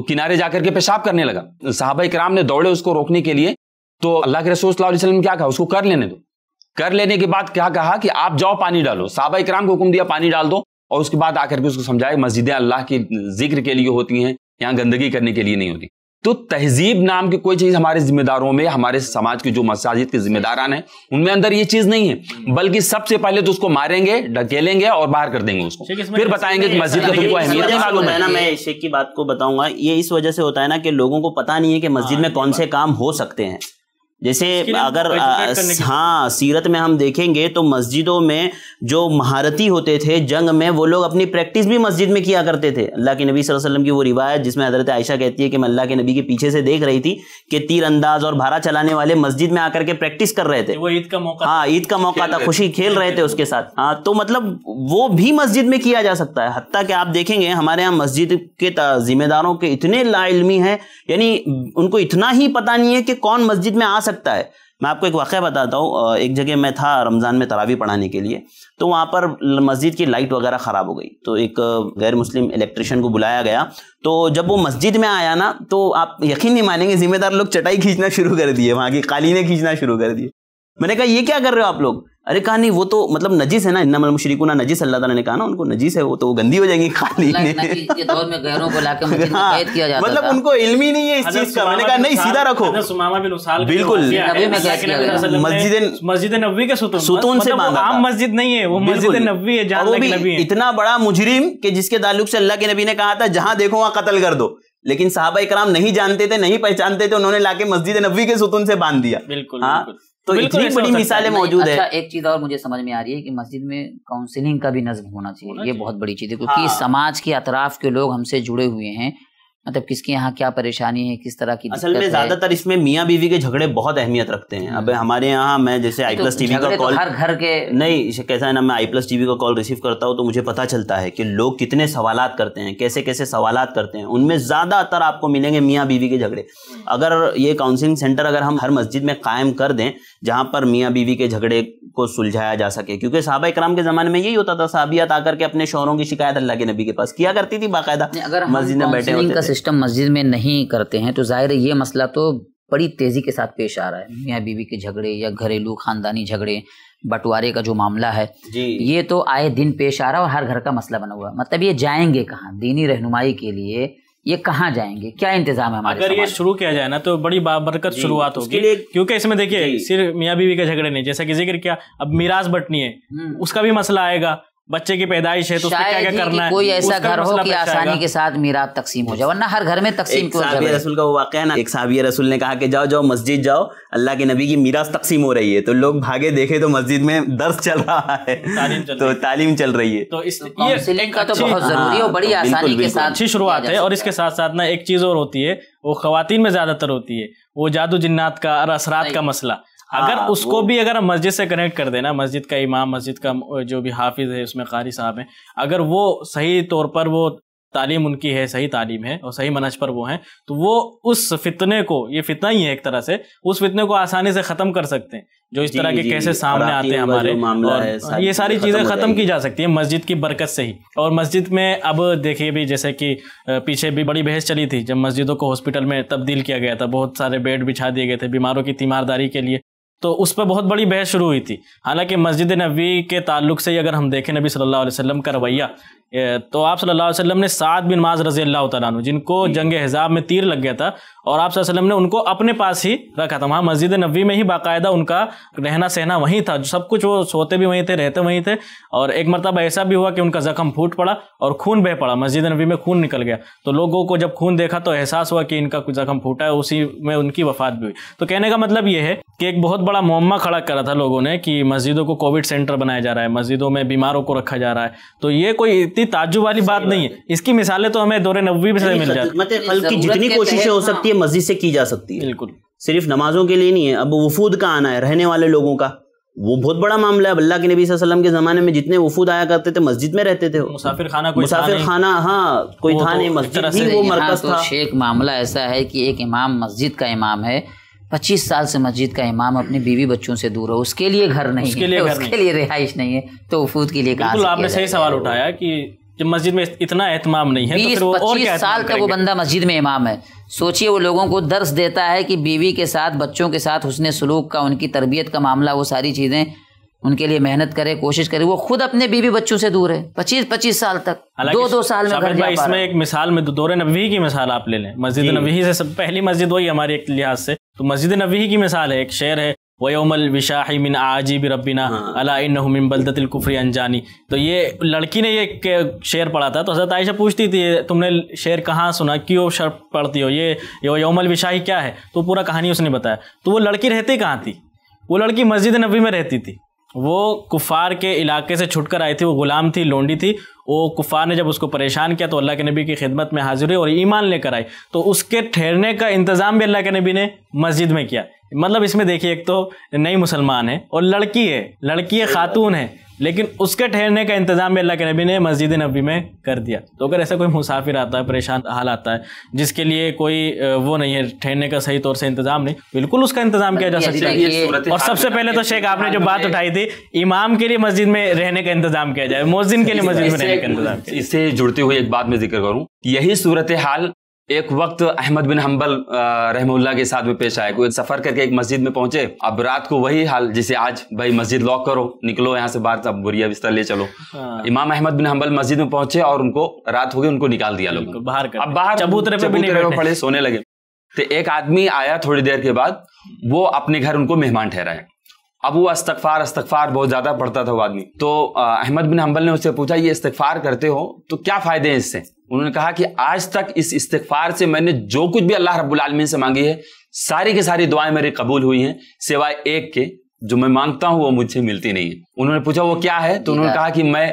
किनारे जाकर के पेशाब करने लगा साहबा इकराम ने दौड़े उसको रोकने के लिए तो अल्लाह के रसूल वसल्लम क्या कहा उसको कर लेने दो कर लेने के बाद क्या कहा कि आप जाओ पानी डालो साहबा इकराम को हुक्म दिया पानी डाल दो और उसके बाद आकर के उसको समझाया मस्जिदें अल्लाह की जिक्र के लिए होती हैं यहाँ गंदगी करने के लिए नहीं होती तो तहजीब नाम की कोई चीज हमारे जिम्मेदारों में हमारे समाज के जो मसाजिद के जिम्मेदारान हैं उनमें अंदर ये चीज नहीं है बल्कि सबसे पहले तो उसको मारेंगे ढकेलेंगे और बाहर कर देंगे उसको फिर बताएंगे कि मस्जिद का तुमको अहमियत नहीं मालूम है ना मैं शेख की बात को बताऊंगा ये इस वजह से होता है ना कि लोगों को पता नहीं है कि मस्जिद में हाँ, कौन से हाँ। काम हो सकते हैं जैसे अगर हाँ सीरत में हम देखेंगे तो मस्जिदों में जो महारती होते थे जंग में वो लोग अपनी प्रैक्टिस भी मस्जिद में किया करते थे अल्लाह के नबी वसल्लम की वो रिवायत जिसमें हजरत आयशा कहती है कि मैं अल्लाह के नबी के पीछे से देख रही थी कि तीर अंदाज और भारा चलाने वाले मस्जिद में आकर के प्रैक्टिस कर रहे थे वो ईद का मौका हाँ ईद का मौका था खुशी खेल रहे थे उसके साथ हाँ तो मतलब वो भी मस्जिद में किया जा सकता है हती कि आप देखेंगे हमारे यहाँ मस्जिद के जिम्मेदारों के इतने लाइलमी हैं यानी उनको इतना ही पता नहीं है कि कौन मस्जिद में आ सकता सकता है मैं आपको एक वाक़ बताता हूँ एक जगह मैं था रमज़ान में तरावी पढ़ाने के लिए तो वहाँ पर मस्जिद की लाइट वगैरह ख़राब हो गई तो एक गैर मुस्लिम इलेक्ट्रिशियन को बुलाया गया तो जब वो मस्जिद में आया ना तो आप यकीन नहीं मानेंगे ज़िम्मेदार लोग चटाई खींचना शुरू कर दिए वहाँ की कालीने खींचना शुरू कर दिए मैंने कहा ये क्या कर रहे हो आप लोग अरे कहा नहीं वो तो मतलब नजीस है ना इन्ना मतलब ना नजीस अल्लाह ताला ने कहा ना उनको नजीस है वो तो वो गंदी हो जाएंगी खाली दौर में गैरों को लाके हाँ, किया जाता मतलब उनको इल्म ही नहीं है इस चीज का मैंने कहा नहीं सीधा रखो बिल्कुल मस्जिद मस्जिद नबी के सुतून से मतलब आम मस्जिद नहीं है वो मस्जिद नबी है वो भी इतना बड़ा मुजरिम के जिसके ताल्लुक से अल्लाह के नबी ने कहा था जहाँ देखो वहाँ कत्ल कर दो लेकिन साहबा इकराम नहीं जानते थे नहीं पहचानते थे उन्होंने लाके मस्जिद नबी के सुतून से बांध दिया बिल्कुल हाँ तो इतनी बड़ी मिसालें मौजूद अच्छा, है एक चीज और मुझे समझ में आ रही है कि मस्जिद में काउंसिलिंग का भी नज्म होना चाहिए ये बहुत बड़ी चीज है क्योंकि हाँ। समाज के अतराफ के लोग हमसे जुड़े हुए हैं मतलब किसके यहाँ क्या परेशानी है किस तरह की असल में ज्यादातर इसमें मियाँ बीवी के झगड़े बहुत अहमियत रखते हैं अब हम्म। हमारे यहाँ मैं जैसे आई प्लस टीवी का कॉल तो हर घर के नहीं कैसा है ना मैं आई प्लस टीवी का कॉल रिसीव करता हूँ तो मुझे पता चलता है कि लोग कितने सवाल करते हैं कैसे कैसे सवाल करते हैं उनमें ज्यादातर आपको मिलेंगे मियाँ बीवी के झगड़े हम्म। अगर ये काउंसिलिंग सेंटर अगर हम हर मस्जिद में कायम कर दें जहाँ पर मियाँ बीवी के झगड़े को सुलझाया जा सके क्योंकि साहबा इक्राम के ज़माने में यही होता था साबियात आकर के अपने शोरों की शिकायत अल्लाह के नबी के पास किया करती थी बाकायदा अगर मस्जिद में बैठे का सिस्टम मस्जिद में नहीं करते हैं तो जाहिर है ये मसला तो बड़ी तेज़ी के साथ पेश आ रहा है मियाँ बीवी के झगड़े या घरेलू खानदानी झगड़े बंटवारे का जो मामला है ये तो आए दिन पेश आ रहा है और हर घर का मसला बना हुआ मतलब ये जाएंगे कहाँ दीनी रहनुमाई के लिए ये कहाँ जाएंगे क्या इंतजाम है हमारे अगर ये शुरू किया जाए ना तो बड़ी बाबरकत शुरुआत होगी क्योंकि इसमें देखिए सिर्फ मियाँ बीवी के झगड़े नहीं जैसा कि जिक्र किया अब मिराज बटनी है हम्म। उसका भी मसला आएगा बच्चे की पैदाइश है तो क्या क्या करना है कोई ऐसा घर हो कि आसानी के साथ मीराब तकसीम हो जाए वरना हर घर में तकसीम क्यों साबिया रसूल का वो वाक़ है ना एक साबिया रसूल ने कहा कि जाओ जाओ मस्जिद जाओ अल्लाह के नबी की मीरास तकसीम हो रही है तो लोग भागे देखे तो मस्जिद में दर्श चल रहा है तो तालीम चल रही है तो इसलिए तो का तो बहुत जरूरी है हाँ, बड़ी तो आसानी के साथ अच्छी शुरुआत है और इसके साथ साथ ना एक चीज़ और होती है वो खातन में ज़्यादातर होती है वो जादू जिन्नात का और असरात का मसला अगर हाँ, उसको भी अगर हम मस्जिद से कनेक्ट कर देना मस्जिद का इमाम मस्जिद का जो भी हाफिज है उसमें कारी साहब है अगर वो सही तौर पर वो तालीम उनकी है सही तालीम है और सही मनज पर वो हैं तो वो उस फितने को ये फितना ही है एक तरह से उस फितने को आसानी से ख़त्म कर सकते हैं जो इस तरह के कैसे सामने आते हैं हमारे और है, ये सारी चीज़ें ख़त्म की जा सकती है मस्जिद की बरकत से ही और मस्जिद में अब देखिए भी जैसे कि पीछे भी बड़ी बहस चली थी जब मस्जिदों को हॉस्पिटल में तब्दील किया गया था बहुत सारे बेड बिछा दिए गए थे बीमारों की तीमारदारी के लिए तो उस पर बहुत बड़ी बहस शुरू हुई थी हालांकि मस्जिद नबी के ताल्लुक से ही अगर हम देखें नबी सल्लल्लाहु अलैहि वसल्लम का रवैया तो आप सल्लल्लाहु अलैहि वसल्लम ने सात बिन माज रजी अल्लाह तु जिनको जंग हजाब में तीर लग गया था और आप वसल्लम ने उनको अपने पास ही रखा था वहाँ मस्जिद नबी में ही बाकायदा उनका रहना सहना वहीं था सब कुछ वो सोते भी वहीं थे रहते वहीं थे और एक मरतब ऐसा भी हुआ कि उनका जख्म फूट पड़ा और खून बह पड़ा मस्जिद नबी में खून निकल गया तो लोगों को जब खून देखा तो एहसास हुआ कि इनका कुछ जख्म फूटा है उसी में उनकी वफात भी हुई तो कहने का मतलब ये है कि एक बहुत बड़ा मोम्मा खड़ा करा था लोगों ने कि मस्जिदों को कोविड सेंटर बनाया जा रहा है मस्जिदों में बीमारों को रखा जा रहा है तो ये कोई इतनी ताजु वाली बात नहीं है इसकी मिसालें तो हमें दौरे नबी से मिल जाती है मतलब जितनी कोशिशें हो सकती है मस्जिद से की जा सकती है बिल्कुल सिर्फ नमाजों के लिए नहीं है अब वफूद का आना है रहने वाले लोगों का वो बहुत बड़ा मामला है अल्लाह के नबी वसल्लम के ज़माने में जितने वफूद आया करते थे मस्जिद में रहते थे मुसाफिर खाना कोई मुसाफिर खाना हाँ कोई था तो नहीं मस्जिद ही वो मरकज तो था शेख मामला ऐसा है कि एक इमाम मस्जिद का इमाम है पच्चीस साल से मस्जिद का इमाम अपनी बीवी बच्चों से दूर हो उसके लिए घर नहीं उसके लिए उसके लिए रिहाइश नहीं है तो वफूद के लिए आपने सही सवाल उठाया कि जब मस्जिद में इतना एहतमाम नहीं है तो वो और क्या साल का वो बंदा मस्जिद में इमाम है सोचिए वो लोगों को दर्श देता है कि बीवी के साथ बच्चों के साथ उसने सलूक का उनकी तरबियत का मामला वो सारी चीज़ें उनके लिए मेहनत करे कोशिश करे वो खुद अपने बीवी बच्चों से दूर है पच्चीस पच्चीस साल तक दो दो साल में घर जा इसमें एक मिसाल में दो नबी की मिसाल आप ले लें मस्जिद नबी से सब पहली मस्जिद वही हमारे एक लिहाज से तो मस्जिद नबी की मिसाल है एक शेर है वयोमल विशाही मिन आजीब रबीना अला इन बलदतिल कुफरी अनजानी तो ये लड़की ने ये शेर पढ़ा था तो हजरत आयशा पूछती थी तुमने शेर कहाँ सुना क्यों शर पढ़ती हो ये वयोमल विशाही क्या है तो पूरा कहानी उसने बताया तो वो लड़की रहती कहाँ थी वो लड़की मस्जिद नबी में रहती थी वो कुफार के इलाके से छुटकर आई थी वो गुलाम थी लोंडी थी वो कुफार ने जब उसको परेशान किया तो अल्लाह के नबी की खिदमत में हाजिर हुई और ईमान लेकर आई तो उसके ठहरने का इंतज़ाम भी अल्लाह के नबी ने मस्जिद में किया मतलब इसमें देखिए एक तो नई मुसलमान है और लड़की है लड़की है खातून है लेकिन उसके ठहरने का इंतजाम भी अल्लाह के नबी ने मस्जिद नबी में कर दिया तो अगर ऐसा कोई मुसाफिर आता है परेशान हाल आता है जिसके लिए कोई वो नहीं है ठहरने का सही तौर से इंतजाम नहीं बिल्कुल उसका इंतजाम किया जा सकता है और सबसे पहले तो शेख आपने जो बात उठाई थी इमाम के लिए मस्जिद में रहने का इंतजाम किया जाए मोजिन के लिए मस्जिद में रहने का इंतजाम इससे जुड़ते हुए एक बात में जिक्र करूँ यही सूरत हाल एक वक्त अहमद बिन हम्बल रहमुल्ला के साथ में पेश आया कोई सफर करके एक मस्जिद में पहुंचे अब रात को वही हाल जिसे आज भाई मस्जिद लॉक करो निकलो यहाँ से बाहर अब बुरिया बिस्तर ले चलो हाँ। इमाम अहमद बिन हम्बल मस्जिद में पहुंचे और उनको रात हो गई उनको निकाल दिया लोग बाहर अब बाहर चबूतरे पे भी पड़े सोने लगे तो एक आदमी आया थोड़ी देर के बाद वो अपने घर उनको मेहमान ठहराए अब वो अस्तफार अस्तफार बहुत ज़्यादा पढ़ता था वो आदमी तो अहमद बिन हम्बल ने उससे पूछा ये इस्तफार करते हो तो क्या फ़ायदे हैं इससे उन्होंने कहा कि आज तक इस इस्तफार से मैंने जो कुछ भी अल्लाह रब्बुल आलमीन से मांगी है सारी की सारी दुआएं मेरी कबूल हुई हैं सिवाय एक के जो मैं मांगता हूं वो मुझे मिलती नहीं है उन्होंने पूछा वो क्या है तो उन्होंने कहा कि मैं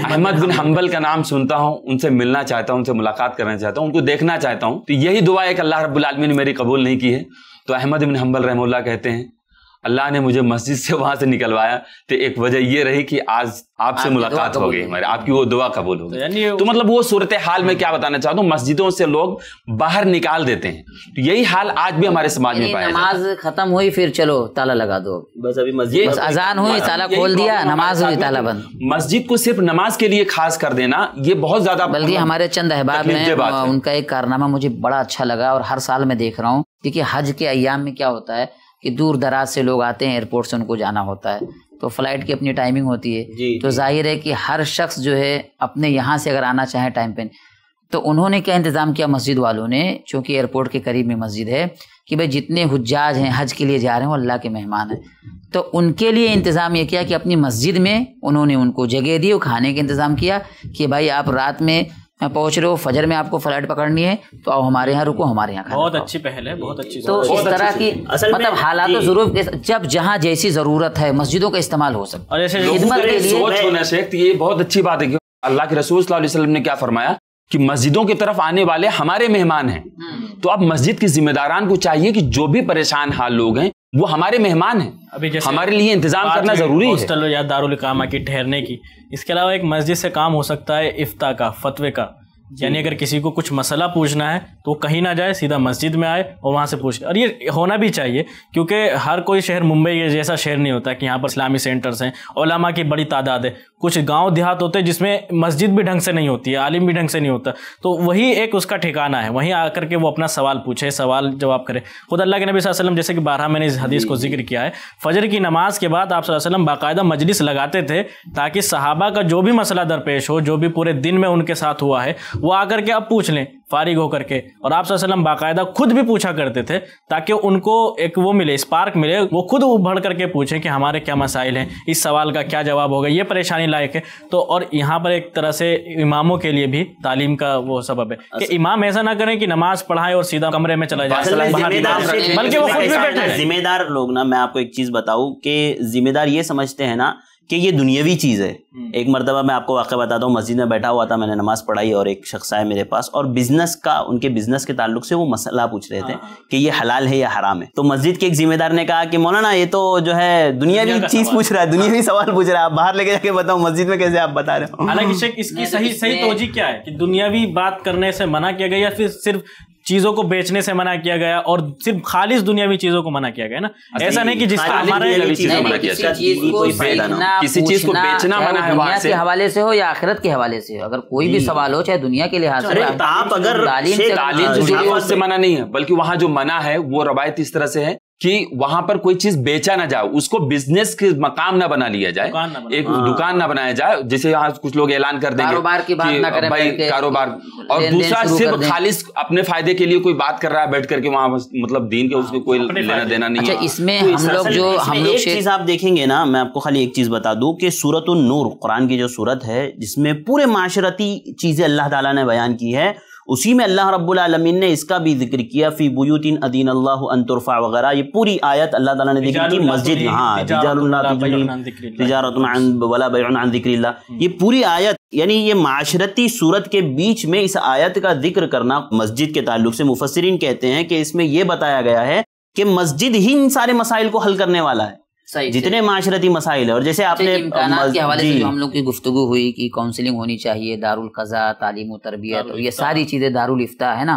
अहमद बिन हम्बल का नाम सुनता हूं उनसे मिलना चाहता हूँ उनसे मुलाकात करना चाहता हूं उनको देखना चाहता हूं तो यही दुआ एक अल्लाह रब्बुल आलमीन ने मेरी कबूल नहीं की है तो अहमद बिन हम्बल रहमल्ला कहते हैं अल्लाह ने मुझे मस्जिद से वहां से निकलवाया तो एक वजह ये रही कि आज आपसे मुलाकात हो गई हमारी आपकी वो दुआ कबूल हो गई तो, तो मतलब वो सूरत हाल में क्या बताना चाहता हूँ मस्जिदों से लोग बाहर निकाल देते हैं तो यही हाल आज भी हमारे समाज में पाया नमाज खत्म हुई फिर चलो ताला लगा दो बस अभी मस्जिद अजान हुई ताला खोल दिया नमाज हुई ताला बंद मस्जिद को सिर्फ नमाज के लिए खास कर देना ये बहुत ज्यादा बल्कि मतलब हमारे चंद अहबाब में उनका एक कारनामा मुझे बड़ा अच्छा लगा और हर साल मैं देख रहा हूँ क्योंकि हज के अयाम में क्या होता है कि दूर दराज से लोग आते हैं एयरपोर्ट से उनको जाना होता है तो फ्लाइट की अपनी टाइमिंग होती है जी, तो जाहिर है कि हर शख्स जो है अपने यहाँ से अगर आना चाहे टाइम पे तो उन्होंने क्या इंतज़ाम किया मस्जिद वालों ने चूँकि एयरपोर्ट के करीब में मस्जिद है कि भाई जितने हजाज हैं हज के लिए जा रहे हैं वो अल्लाह के मेहमान हैं तो उनके लिए इंतज़ाम ये किया कि अपनी मस्जिद में उन्होंने उनको जगह दी और खाने का इंतज़ाम किया कि भाई आप रात में पहुंच रहे हो फजर में आपको फ्लाइट पकड़नी है तो आओ हमारे यहाँ रुको हमारे यहाँ बहुत अच्छी पहल है बहुत अच्छी तो बहुत इस तरह की मतलब हालात जरूर जब जहाँ जैसी जरूरत है मस्जिदों का इस्तेमाल हो सकता तो है तो ये बहुत अच्छी बात है अल्लाह के रसूल वसलम ने क्या फरमाया कि मस्जिदों की तरफ आने वाले हमारे मेहमान हैं हम्म। तो अब मस्जिद के जिम्मेदारान को चाहिए कि जो भी परेशान हाल लोग हैं वो हमारे मेहमान हैं अभी जैसे हमारे लिए इंतजाम करना जरूरी है या दारुल कामा की ठहरने की इसके अलावा एक मस्जिद से काम हो सकता है इफ्ता का फतवे का यानी अगर किसी को कुछ मसला पूछना है तो कहीं ना जाए सीधा मस्जिद में आए और वहाँ से पूछे और ये होना भी चाहिए क्योंकि हर कोई शहर मुंबई जैसा शहर नहीं होता कि यहाँ पर इस्लामी सेंटर्स हैं ओलामा की बड़ी तादाद है कुछ गांव देहात होते हैं जिसमें मस्जिद भी ढंग से नहीं होती है आलिम भी ढंग से नहीं होता तो वही एक उसका ठिकाना है वहीं आकर के वो अपना सवाल पूछे सवाल जवाब करे खुद अल्लाह के नबी वसल्लम जैसे कि बारह मैंने इस हदीस को जिक्र किया है फजर की नमाज के बाद आप वसल्लम बाकायदा मजलिस लगाते थे ताकि सहाबा का जो भी मसला दरपेश हो जो भी पूरे दिन में उनके साथ हुआ है वो आकर के अब पूछ लें फारिग होकर के और आप सल्लम बाकायदा खुद भी पूछा करते थे ताकि उनको एक वो मिले स्पार्क मिले वो खुद उभर करके पूछें कि हमारे क्या मसाइल हैं इस सवाल का क्या जवाब होगा ये परेशानी लायक है तो और यहाँ पर एक तरह से इमामों के लिए भी तालीम का वो सबब है कि अच्छा। इमाम ऐसा ना करें कि नमाज पढ़ाए और सीधा कमरे में चला जाए बल्कि वो खुद भी बैठे जिम्मेदार लोग ना मैं आपको एक चीज़ बताऊँ कि जिम्मेदार ये समझते हैं ना कि ये दुनियावी चीज़ है हम्म। एक मरतबा मैं आपको वाक़ बताता हूँ मस्जिद में बैठा हुआ था मैंने नमाज़ पढ़ाई और एक शख्स आया मेरे पास और बिज़नेस का उनके बिज़नेस के ताल्लुक से वो मसला पूछ रहे थे हाँ। कि ये हलाल है या हराम है तो मस्जिद के एक जिम्मेदार ने कहा कि मौलाना ये तो जो है दुनियावी चीज़ पूछ रहा है दुनियावी हाँ। सवाल पूछ रहा है आप बाहर लेके जाके बताओ मस्जिद में कैसे आप बता रहे हो हालांकि इसकी सही सही तोजी क्या है कि दुनियावी बात करने से मना किया गया या फिर सिर्फ चीजों को बेचने से मना किया गया और सिर्फ खालिश दुनियावी चीजों को मना किया गया ना ऐसा नहीं कि जिसका हमारा किसी चीज को बेचना मना है दुनिया के हवाले से हो या आखिरत के हवाले से हो अगर कोई भी सवाल हो चाहे दुनिया के लिहाज से आप तो अगर से मना नहीं है बल्कि वहाँ जो मना है वो रवायत इस तरह से है कि वहां पर कोई चीज बेचा ना जाए उसको बिजनेस के मकाम ना बना लिया जाए दुकान ना बना। एक हाँ। दुकान ना बनाया जाए जिसे यहाँ कुछ लोग ऐलान कर देंगे कारोबार की बात ना करें भाई कारोबार और दूसरा सिर्फ खालिस अपने फायदे के लिए कोई बात कर रहा है बैठ करके वहां मतलब दीन के उसमें हाँ, कोई लेना देना नहीं अच्छा, है तो इसमें हम लोग जो हम लोग चीज आप देखेंगे ना मैं आपको खाली एक चीज बता दू की सूरत नूर कुरान की जो सूरत है जिसमें पूरे माशरती चीजें अल्लाह तला ने बयान की है उसी में अल्लाह रब्लमिन ने इसका भी जिक्र किया फ़ी बुतिन अदीन अल्लाह अनतरफ़ा वगैरह ये पूरी आयत अल्लाह ताला ने देखी की मस्जिद हाँ हम्म। ये पूरी आयत यानी ये माशरती सूरत के बीच में इस आयत का जिक्र करना मस्जिद के ताल्लुक से मुफसरिन कहते हैं कि इसमें यह बताया गया है कि मस्जिद ही इन सारे मसाइल को हल करने वाला है सही जितने माशरती मसाइल और जैसे आपने के हवाले से जो हम लोग की गुफ्तु हुई कि काउंसलिंग होनी चाहिए दारुल कज़ा तालीम तरबियत और ये सारी चीज़ें दारुल इफ्ता है ना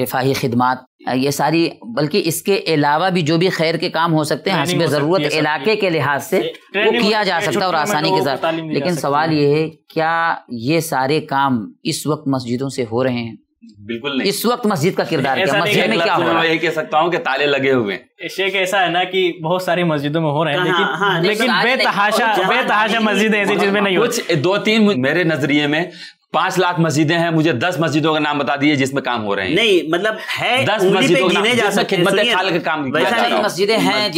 रिफाही खिदमत ये सारी बल्कि इसके अलावा भी जो भी खैर के काम हो सकते हैं हसब ज़रूरत इलाके के लिहाज से वो किया जा सकता है और आसानी के साथ लेकिन सवाल ये है क्या ये सारे काम इस वक्त मस्जिदों से हो रहे हैं बिल्कुल नहीं इस वक्त मस्जिद का किरदार क्या मस्जिद में क्या हो रहा है कह सकता हूँ कि ताले लगे हुए शेख ऐसा है ना कि बहुत सारी मस्जिदों में हो रहे हैं हाँ, हाँ, लेकिन लेकिन बेतहाशा बेतहाशा मस्जिद ऐसी चीज में नहीं कुछ दो तीन मेरे नजरिए में पांच लाख मस्जिदें हैं मुझे दस मस्जिदों का नाम बता दिए जिसमें काम हो रहे हैं नहीं मतलब है दस मस्जिदों का काम मस्जिदें हैं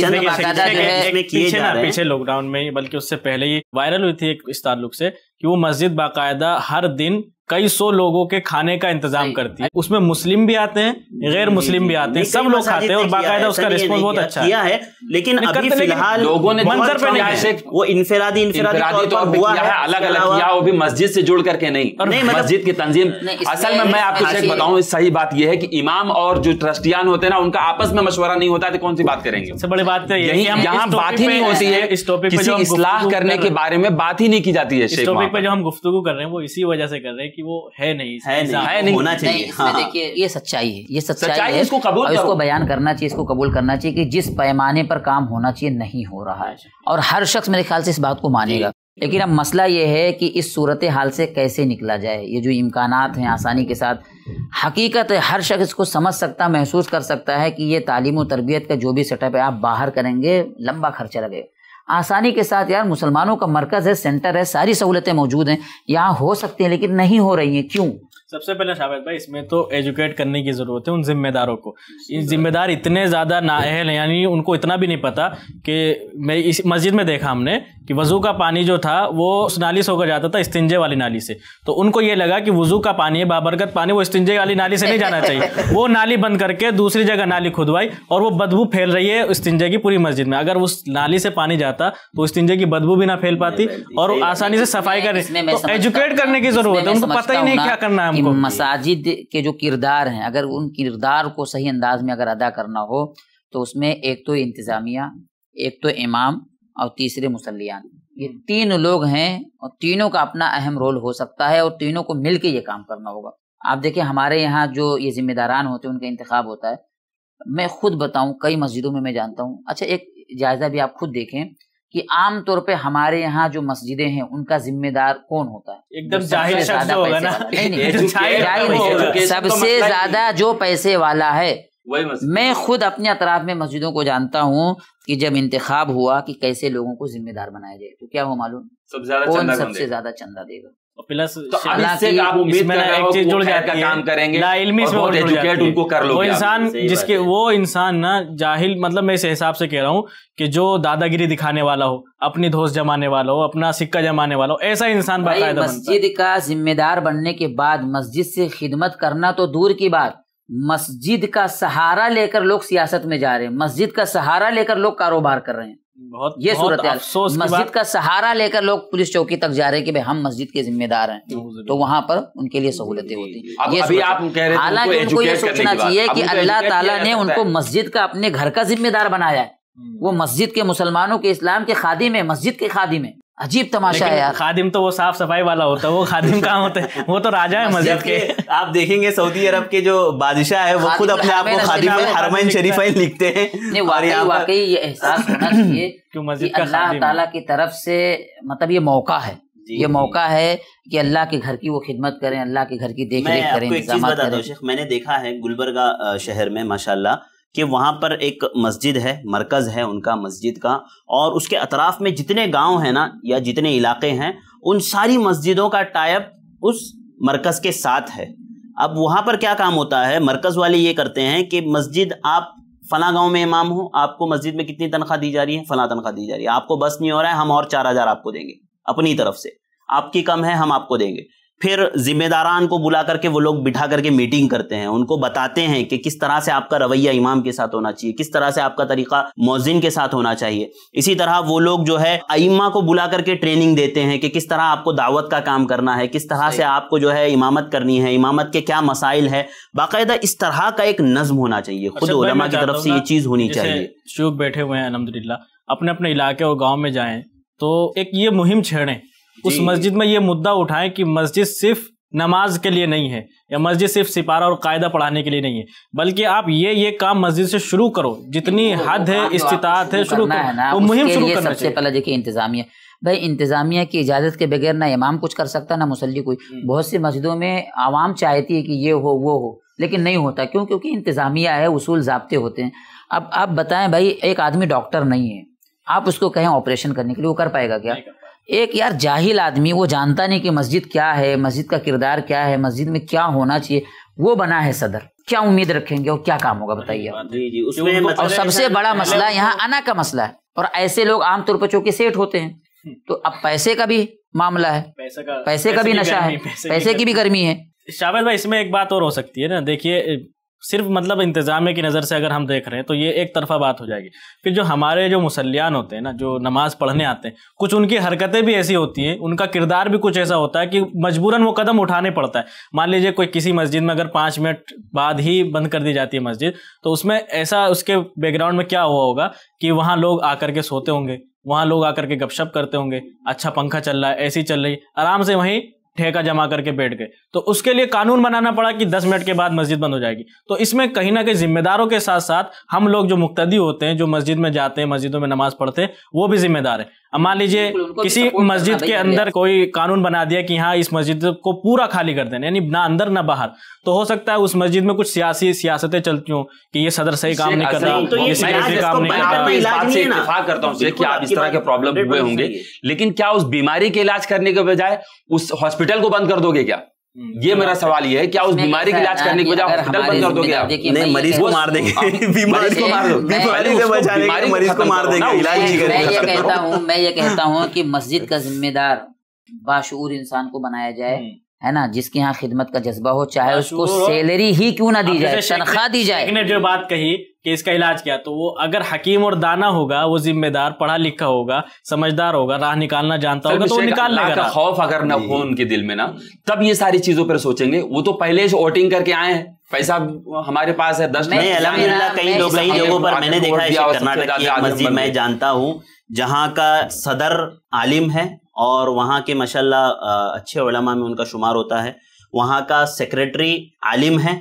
पीछे लॉकडाउन में बल्कि उससे पहले ही वायरल हुई थी एक इस ताल्लुक से कि वो मस्जिद बाकायदा हर दिन कई सौ लोगों के खाने का इंतजाम करती है उसमें मुस्लिम भी आते हैं गैर मुस्लिम भी आते हैं सब लोग खाते हैं और बाकायदा उसका रिस्पॉन्स बहुत अच्छा किया है लेकिन अभी फिलहाल लोगों ने मंजर पे नहीं वो इनफरादी इनफरादी तो हुआ है अलग अलग किया वो भी मस्जिद से जुड़ करके नहीं मतलब मस्जिद की तंजीम असल में मैं आपको शेख बताऊं सही बात यह है कि इमाम और जो ट्रस्टियान होते हैं ना उनका आपस में मशवरा नहीं होता है तो कौन सी बात करेंगे सबसे बड़ी बात तो यही यहाँ बात ही नहीं होती है इस टॉपिक पे इसलाह करने के बारे में बात ही नहीं की जाती है इस टॉपिक पे जो हम गुफ्तु कर रहे हैं वो इसी वजह से कर रहे हैं कि वो है नहीं है नहीं, है नहीं होना चाहिए हाँ। देखिए ये सच्चाई है ये सच्चाई, सच्चाई है इसको कबूल इसको बयान करना चाहिए इसको कबूल करना चाहिए कि जिस पैमाने पर काम होना चाहिए नहीं हो रहा है अच्छा। और हर शख्स मेरे ख्याल से इस बात को मानेगा लेकिन अब मसला ये है कि इस सूरत हाल से कैसे निकला जाए ये जो इम्कान हैं आसानी के साथ हकीकत है हर शख्स इसको समझ सकता महसूस कर सकता है कि ये तालीम और तरबियत का जो भी सेटअप है आप बाहर करेंगे लंबा खर्चा लगेगा आसानी के साथ यार मुसलमानों का मरकज़ है सेंटर है सारी सहूलतें मौजूद हैं यहाँ हो सकती हैं लेकिन नहीं हो रही हैं क्यों सबसे पहले शाबिद भाई इसमें तो एजुकेट करने की ज़रूरत है उन जिम्मेदारों को जिम्मेदार इतने ज़्यादा नाअहल हैं यानी उनको इतना भी नहीं पता कि मैं इस मस्जिद में देखा हमने कि वज़ू का पानी जो था वो उस नाली से होकर जाता था इस्तंजे वाली नाली से तो उनको ये लगा कि वज़ू का पानी है बाबरकत पानी वो इस्तंजे वाली नाली से नहीं जाना चाहिए वो नाली बंद करके दूसरी जगह नाली खुदवाई और वो बदबू फैल रही है इस्तंजे की पूरी मस्जिद में अगर उस नाली से पानी जाता तो इस्तंजे की बदबू भी ना फैल पाती और आसानी से सफाई कर एजुकेट तो करने की ज़रूरत है उनको पता ही नहीं क्या करना है कि मसाजिद के जो किरदार हैं अगर उन किरदार को सही अंदाज में अगर अदा करना हो तो उसमें एक तो इंतज़ामिया एक तो इमाम और तीसरे मुसलियान ये हम्म। तीन लोग हैं और तीनों का अपना अहम रोल हो सकता है और तीनों को मिल ये काम करना होगा आप देखिए हमारे यहाँ जो ये जिम्मेदारान होते हैं उनका इंतखब होता है मैं खुद बताऊं कई मस्जिदों में मैं जानता हूँ अच्छा एक जायजा भी आप खुद देखें कि आम तौर पे हमारे यहाँ जो मस्जिदें हैं उनका जिम्मेदार कौन होता है एकदम जाहिर नहीं सबसे तो मतलब ज्यादा जो पैसे वाला है मैं खुद अपने अतराफ में मस्जिदों को जानता हूँ कि जब इंतखाब हुआ कि कैसे लोगों को जिम्मेदार बनाया जाए तो क्या हो मालूम सबसे ज्यादा कौन सबसे ज्यादा चंदा देगा तो प्लस उनको कर लो वो इंसान जिसके वो इंसान ना जाहिल मतलब मैं इस हिसाब से कह रहा हूँ कि जो दादागिरी दिखाने वाला हो अपनी धोस जमाने वाला हो अपना सिक्का जमाने वाला हो ऐसा इंसान मस्जिद का जिम्मेदार बनने के बाद मस्जिद से खिदमत करना तो दूर की बात मस्जिद का सहारा लेकर लोग सियासत में जा रहे हैं मस्जिद का सहारा लेकर लोग कारोबार कर रहे हैं बहुत ये सूरत मस्जिद का सहारा लेकर लोग पुलिस चौकी तक जा रहे हैं कि भाई हम मस्जिद के जिम्मेदार हैं तो वहाँ पर उनके लिए सहूलतें होती अब, ये आप कह रहे हालांकि उनको ये सोचना चाहिए कि अल्लाह ताला ने उनको मस्जिद का अपने घर का जिम्मेदार बनाया है हम्म। वो मस्जिद के मुसलमानों के इस्लाम के खादी में मस्जिद के खादी में अजीब तमाशा है यार खादिम तो वो साफ सफाई वाला होता है वो खादिम कहाँ होते हैं वो तो राजा है मस्जिद के आप देखेंगे सऊदी अरब के जो बादशाह है वो खुद अपने आप को खादिम हरमैन शरीफाइन लिखते हैं वाकई वाकई ये एहसास होना चाहिए कि अल्लाह ताला की तरफ से मतलब ये मौका है ये मौका है कि अल्लाह के घर की वो खिदमत करें अल्लाह के घर की देख रेख करें मैं आपको एक चीज बताता हूँ मैंने देखा है गुलबर्गा शहर में माशाल्लाह कि वहाँ पर एक मस्जिद है मरकज़ है उनका मस्जिद का और उसके अतराफ़ में जितने गांव हैं ना या जितने इलाके हैं उन सारी मस्जिदों का टाइप उस मरकज़ के साथ है अब वहाँ पर क्या काम होता है मरकज़ वाले ये करते हैं कि मस्जिद आप फ़ला गांव में इमाम हो आपको मस्जिद में कितनी तनख्वाह दी जा रही है फ़ला तनख्वाह दी जा रही है आपको बस नहीं हो रहा है हम और चार हज़ार आपको देंगे अपनी तरफ से आपकी कम है हम आपको देंगे फिर जिम्मेदारान को बुला करके वो लोग बिठा करके मीटिंग करते हैं उनको बताते हैं कि किस तरह से आपका रवैया इमाम के साथ होना चाहिए किस तरह से आपका तरीका मोजिन के साथ होना चाहिए इसी तरह वो लोग जो है अइमा को बुला करके ट्रेनिंग देते हैं कि किस तरह आपको दावत का काम करना है किस तरह से आपको जो है इमामत करनी है इमामत के क्या मसाइल है बाकायदा इस तरह का एक नज्म होना चाहिए खुद अच्छा, उलमा की तरफ से ये चीज़ होनी चाहिए शुभ बैठे हुए हैं अलहमदिल्ला अपने अपने इलाके और गाँव में जाए तो एक ये मुहिम छेड़ें उस मस्जिद में ये मुद्दा उठाएं कि मस्जिद सिर्फ नमाज के लिए नहीं है या मस्जिद सिर्फ सिपारा और कायदा पढ़ाने के लिए नहीं है बल्कि आप ये ये काम मस्जिद से शुरू करो जितनी हद है इस्तात है शुरू करो वो मुहिम शुरू करना सबसे पहले देखिए इंतजामिया भाई इंतजामिया की इजाज़त के बगैर ना इमाम कुछ कर सकता ना मुसल्ली कोई हम्म। बहुत सी मस्जिदों में आवाम चाहती है कि ये हो वो हो लेकिन नहीं होता क्यों क्योंकि इंतजामिया है उसूल जबते होते हैं अब आप बताएं भाई एक आदमी डॉक्टर नहीं है आप उसको कहें ऑपरेशन करने के लिए वो कर पाएगा क्या एक यार जाहिल आदमी वो जानता नहीं कि मस्जिद क्या है मस्जिद का किरदार क्या है मस्जिद में क्या होना चाहिए वो बना है सदर क्या उम्मीद रखेंगे और क्या काम होगा बताइए मतलब और सबसे बड़ा मसला यहाँ आना का मसला है और ऐसे लोग आमतौर पर चूंकि सेठ होते हैं हम्म। तो अब पैसे का भी मामला है पैसे का पैसे, का भी नशा है पैसे, पैसे की भी गर्मी है शावल भाई इसमें एक बात और हो सकती है ना देखिए सिर्फ मतलब इंतजामे की नज़र से अगर हम देख रहे हैं तो ये एक तरफा बात हो जाएगी फिर जो हमारे जो मुसलियान होते हैं ना जो नमाज पढ़ने आते हैं कुछ उनकी हरकतें भी ऐसी होती हैं उनका किरदार भी कुछ ऐसा होता है कि मजबूरन वो कदम उठाने पड़ता है मान लीजिए कोई किसी मस्जिद में अगर पाँच मिनट बाद ही बंद कर दी जाती है मस्जिद तो उसमें ऐसा उसके बैकग्राउंड में क्या हुआ होगा कि वहाँ लोग आकर के सोते होंगे वहाँ लोग आकर के गपशप करते होंगे अच्छा पंखा चल रहा है ऐसी चल रही आराम से वहीं ठेका जमा करके बैठ गए तो उसके लिए कानून बनाना पड़ा कि 10 मिनट के बाद मस्जिद बंद हो जाएगी तो इसमें कहीं ना कहीं जिम्मेदारों के साथ साथ हम लोग जो मुख्तदी होते हैं जो मस्जिद में जाते हैं मस्जिदों में नमाज पढ़ते हैं वो भी जिम्मेदार है मान लीजिए किसी मस्जिद के अंदर कोई कानून बना दिया कि हाँ इस मस्जिद को पूरा खाली कर देना यानी ना अंदर ना बाहर तो हो सकता है उस मस्जिद में कुछ सियासी सियासतें चलती हूँ कि ये सदर सही काम नहीं कर रहा तो ये सही काम नहीं कर रहा करता हूँ कि आप इस तरह के प्रॉब्लम हुए होंगे लेकिन क्या उस बीमारी के इलाज करने के बजाय उस हॉस्पिटल को बंद कर दोगे क्या हम्म। ये मेरा सवाल ये है क्या उस बीमारी का इलाज करने की वजह हॉस्पिटल बंद कर दोगे आप नहीं मरीज को मार देंगे बीमारी को मार दो बीमारी से बचाने के लिए मरीज को मार देंगे इलाज नहीं करेंगे मैं ये कहता हूँ मैं ये कहता हूँ कि मस्जिद का जिम्मेदार बाशूर इंसान को बनाया जाए हम्म। है ना जिसके यहाँ खिदमत का जज्बा हो चाहे उसको सैलरी ही क्यों ना दी जाए तनख्वाह दी जाए जो बात कही कि इसका इलाज किया तो वो अगर हकीम और दाना होगा वो जिम्मेदार पढ़ा लिखा होगा समझदार होगा राह निकालना जानता होगा तो निकाल लेगा खौफ अगर ना हो उनके दिल में ना तब ये सारी चीजों पर सोचेंगे वो तो पहले से वोटिंग करके आए हैं पैसा हमारे पास है दस नहीं अलहमदिल्ला कई लोग कई लोगों पर मैंने देखा है कर्नाटक की मस्जिद मैं जानता हूँ जहाँ का सदर आलिम है और वहाँ के माशाल्लाह अच्छे उलमा में उनका शुमार होता है वहाँ का सेक्रेटरी आलिम है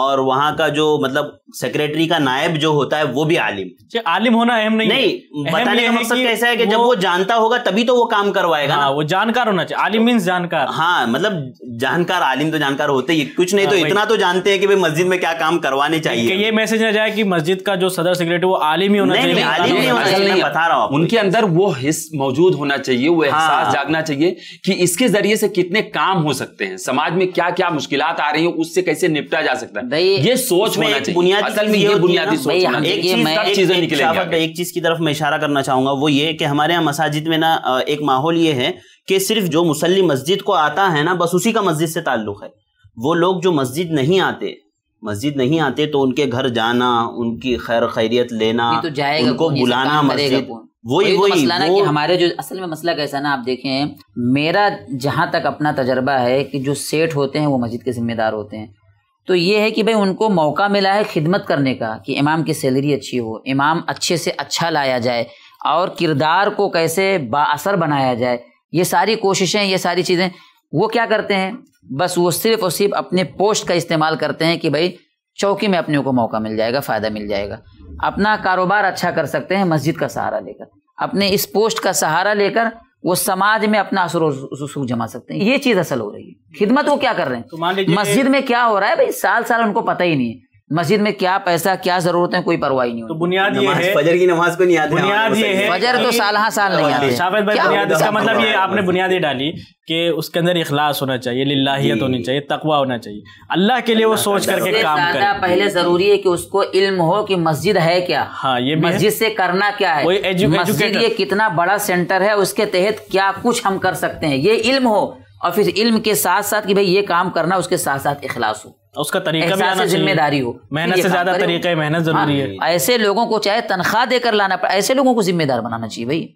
और वहाँ का जो मतलब सेक्रेटरी का नायब जो होता है वो भी आलिम अच्छा, आलिम होना अहम नहीं नहीं बताने का मकसद कैसा है कि जब वो जानता होगा तभी तो वो काम करवाएगा हाँ, वो जानकार होना चाहिए आलिम मीन जानकार हाँ मतलब जानकार आलिम तो जानकार होते ही कुछ नहीं तो हाँ, तो इतना तो जानते हैं कि भाई मस्जिद में क्या काम करवाने चाहिए ये मैसेज ना जाए की मस्जिद का जो सदर सेक्रेटरी वो आलिम ही होना चाहिए आलिम नहीं बता रहा हूँ उनके अंदर वो हिस्स मौजूद होना चाहिए वो हाँ। एहसास जागना चाहिए कि इसके जरिए से कितने काम हो सकते हैं समाज में क्या क्या मुश्किल आ रही है उससे कैसे निपटा जा सकता है सकता है ये सोच में एक बुनियादी ये बुनियादी सोच एक चीज एक चीज की तरफ मैं इशारा करना चाहूंगा वो ये कि हमारे यहाँ मसाजिद में ना एक माहौल ये है कि सिर्फ जो मुसलिम मस्जिद को आता है ना बस उसी का मस्जिद से ताल्लुक है वो लोग जो मस्जिद नहीं आते मस्जिद नहीं आते तो उनके घर जाना उनकी खैर खैरियत लेना तो जाएगा उनको बुलाना मस्जिद वही तो वही मसला ना कि हमारे जो असल में मसला कैसा ना आप देखें मेरा जहां तक अपना तजर्बा है कि जो सेठ होते हैं वो मस्जिद के जिम्मेदार होते हैं तो ये है कि भाई उनको मौका मिला है खिदमत करने का कि इमाम की सैलरी अच्छी हो इमाम अच्छे से अच्छा लाया जाए और किरदार को कैसे बासर बनाया जाए ये सारी कोशिशें ये सारी चीज़ें वो क्या करते हैं बस वो सिर्फ और सिर्फ अपने पोस्ट का इस्तेमाल करते हैं कि भाई चौकी में अपने को मौका मिल जाएगा फ़ायदा मिल जाएगा अपना कारोबार अच्छा कर सकते हैं मस्जिद का सहारा लेकर अपने इस पोस्ट का सहारा लेकर वो समाज में अपना असर रसूख जमा सकते हैं ये चीज असल हो रही है खिदमत वो क्या कर रहे हैं तो मस्जिद में क्या हो रहा है भाई साल साल उनको पता ही नहीं है मस्जिद में क्या पैसा क्या जरूरत है कोई परवाही नहीं तो बुनियाद ये है फजर की नमाज को नहीं आती बुनियाद ये है फजर तो साल हाँ साल नहीं आती शाफेद भाई बुनियाद इसका मतलब ये आपने बुनियाद ये डाली कि उसके अंदर इखलास होना चाहिए लिल्लाहियत होनी चाहिए तकवा होना चाहिए अल्लाह के लिए वो सोच करके काम करे पहले जरूरी है कि उसको इल्म हो कि मस्जिद है क्या हाँ ये मस्जिद से करना क्या है मस्जिद ये कितना बड़ा सेंटर है उसके तहत क्या कुछ हम कर सकते हैं ये इल्म हो और फिर इल्म के साथ साथ कि भाई ये काम करना उसके साथ साथ इखलास हो उसका तरीका भी आना जिम्मेदारी हो मेहनत से ज्यादा तरीका मेहनत जरूरी हाँ, है ऐसे लोगों को चाहे तनख्वाह देकर लाना पड़े ऐसे लोगों को जिम्मेदार बनाना चाहिए भाई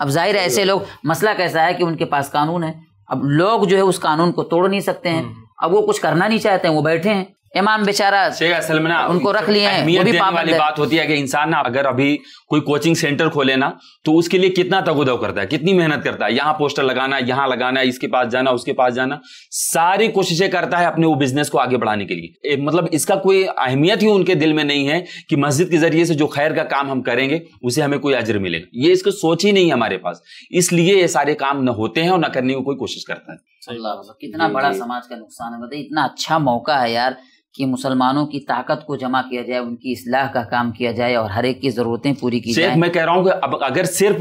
अब जाहिर है ऐसे लोग मसला कैसा है कि उनके पास कानून है अब लोग जो है उस कानून को तोड़ नहीं सकते हैं हम्म। अब वो कुछ करना नहीं चाहते हैं वो बैठे हैं इमाम बेचारा शेख असल में ना उनको रख लिए हैं बात होती है कि इंसान ना अगर अभी कोई कोचिंग सेंटर खोले ना तो उसके लिए कितना तगोदव करता है कितनी मेहनत करता है यहाँ पोस्टर लगाना यहाँ लगाना इसके पास जाना उसके पास जाना सारी कोशिशें करता है अपने वो बिजनेस को आगे बढ़ाने के लिए मतलब इसका कोई अहमियत ही उनके दिल में नहीं है कि मस्जिद के जरिए से जो खैर का काम हम करेंगे उसे हमें कोई अजर मिलेगा ये इसको सोच ही नहीं है हमारे पास इसलिए ये सारे काम न होते हैं और न करने की कोई कोशिश करता है मतलब कितना बड़ा समाज का नुकसान है बताइए मतलब इतना अच्छा मौका है यार कि मुसलमानों की ताकत को जमा किया जाए उनकी इसलाह का काम किया जाए और हर एक की ज़रूरतें पूरी की जाए मैं कह रहा हूँ कि अब अगर सिर्फ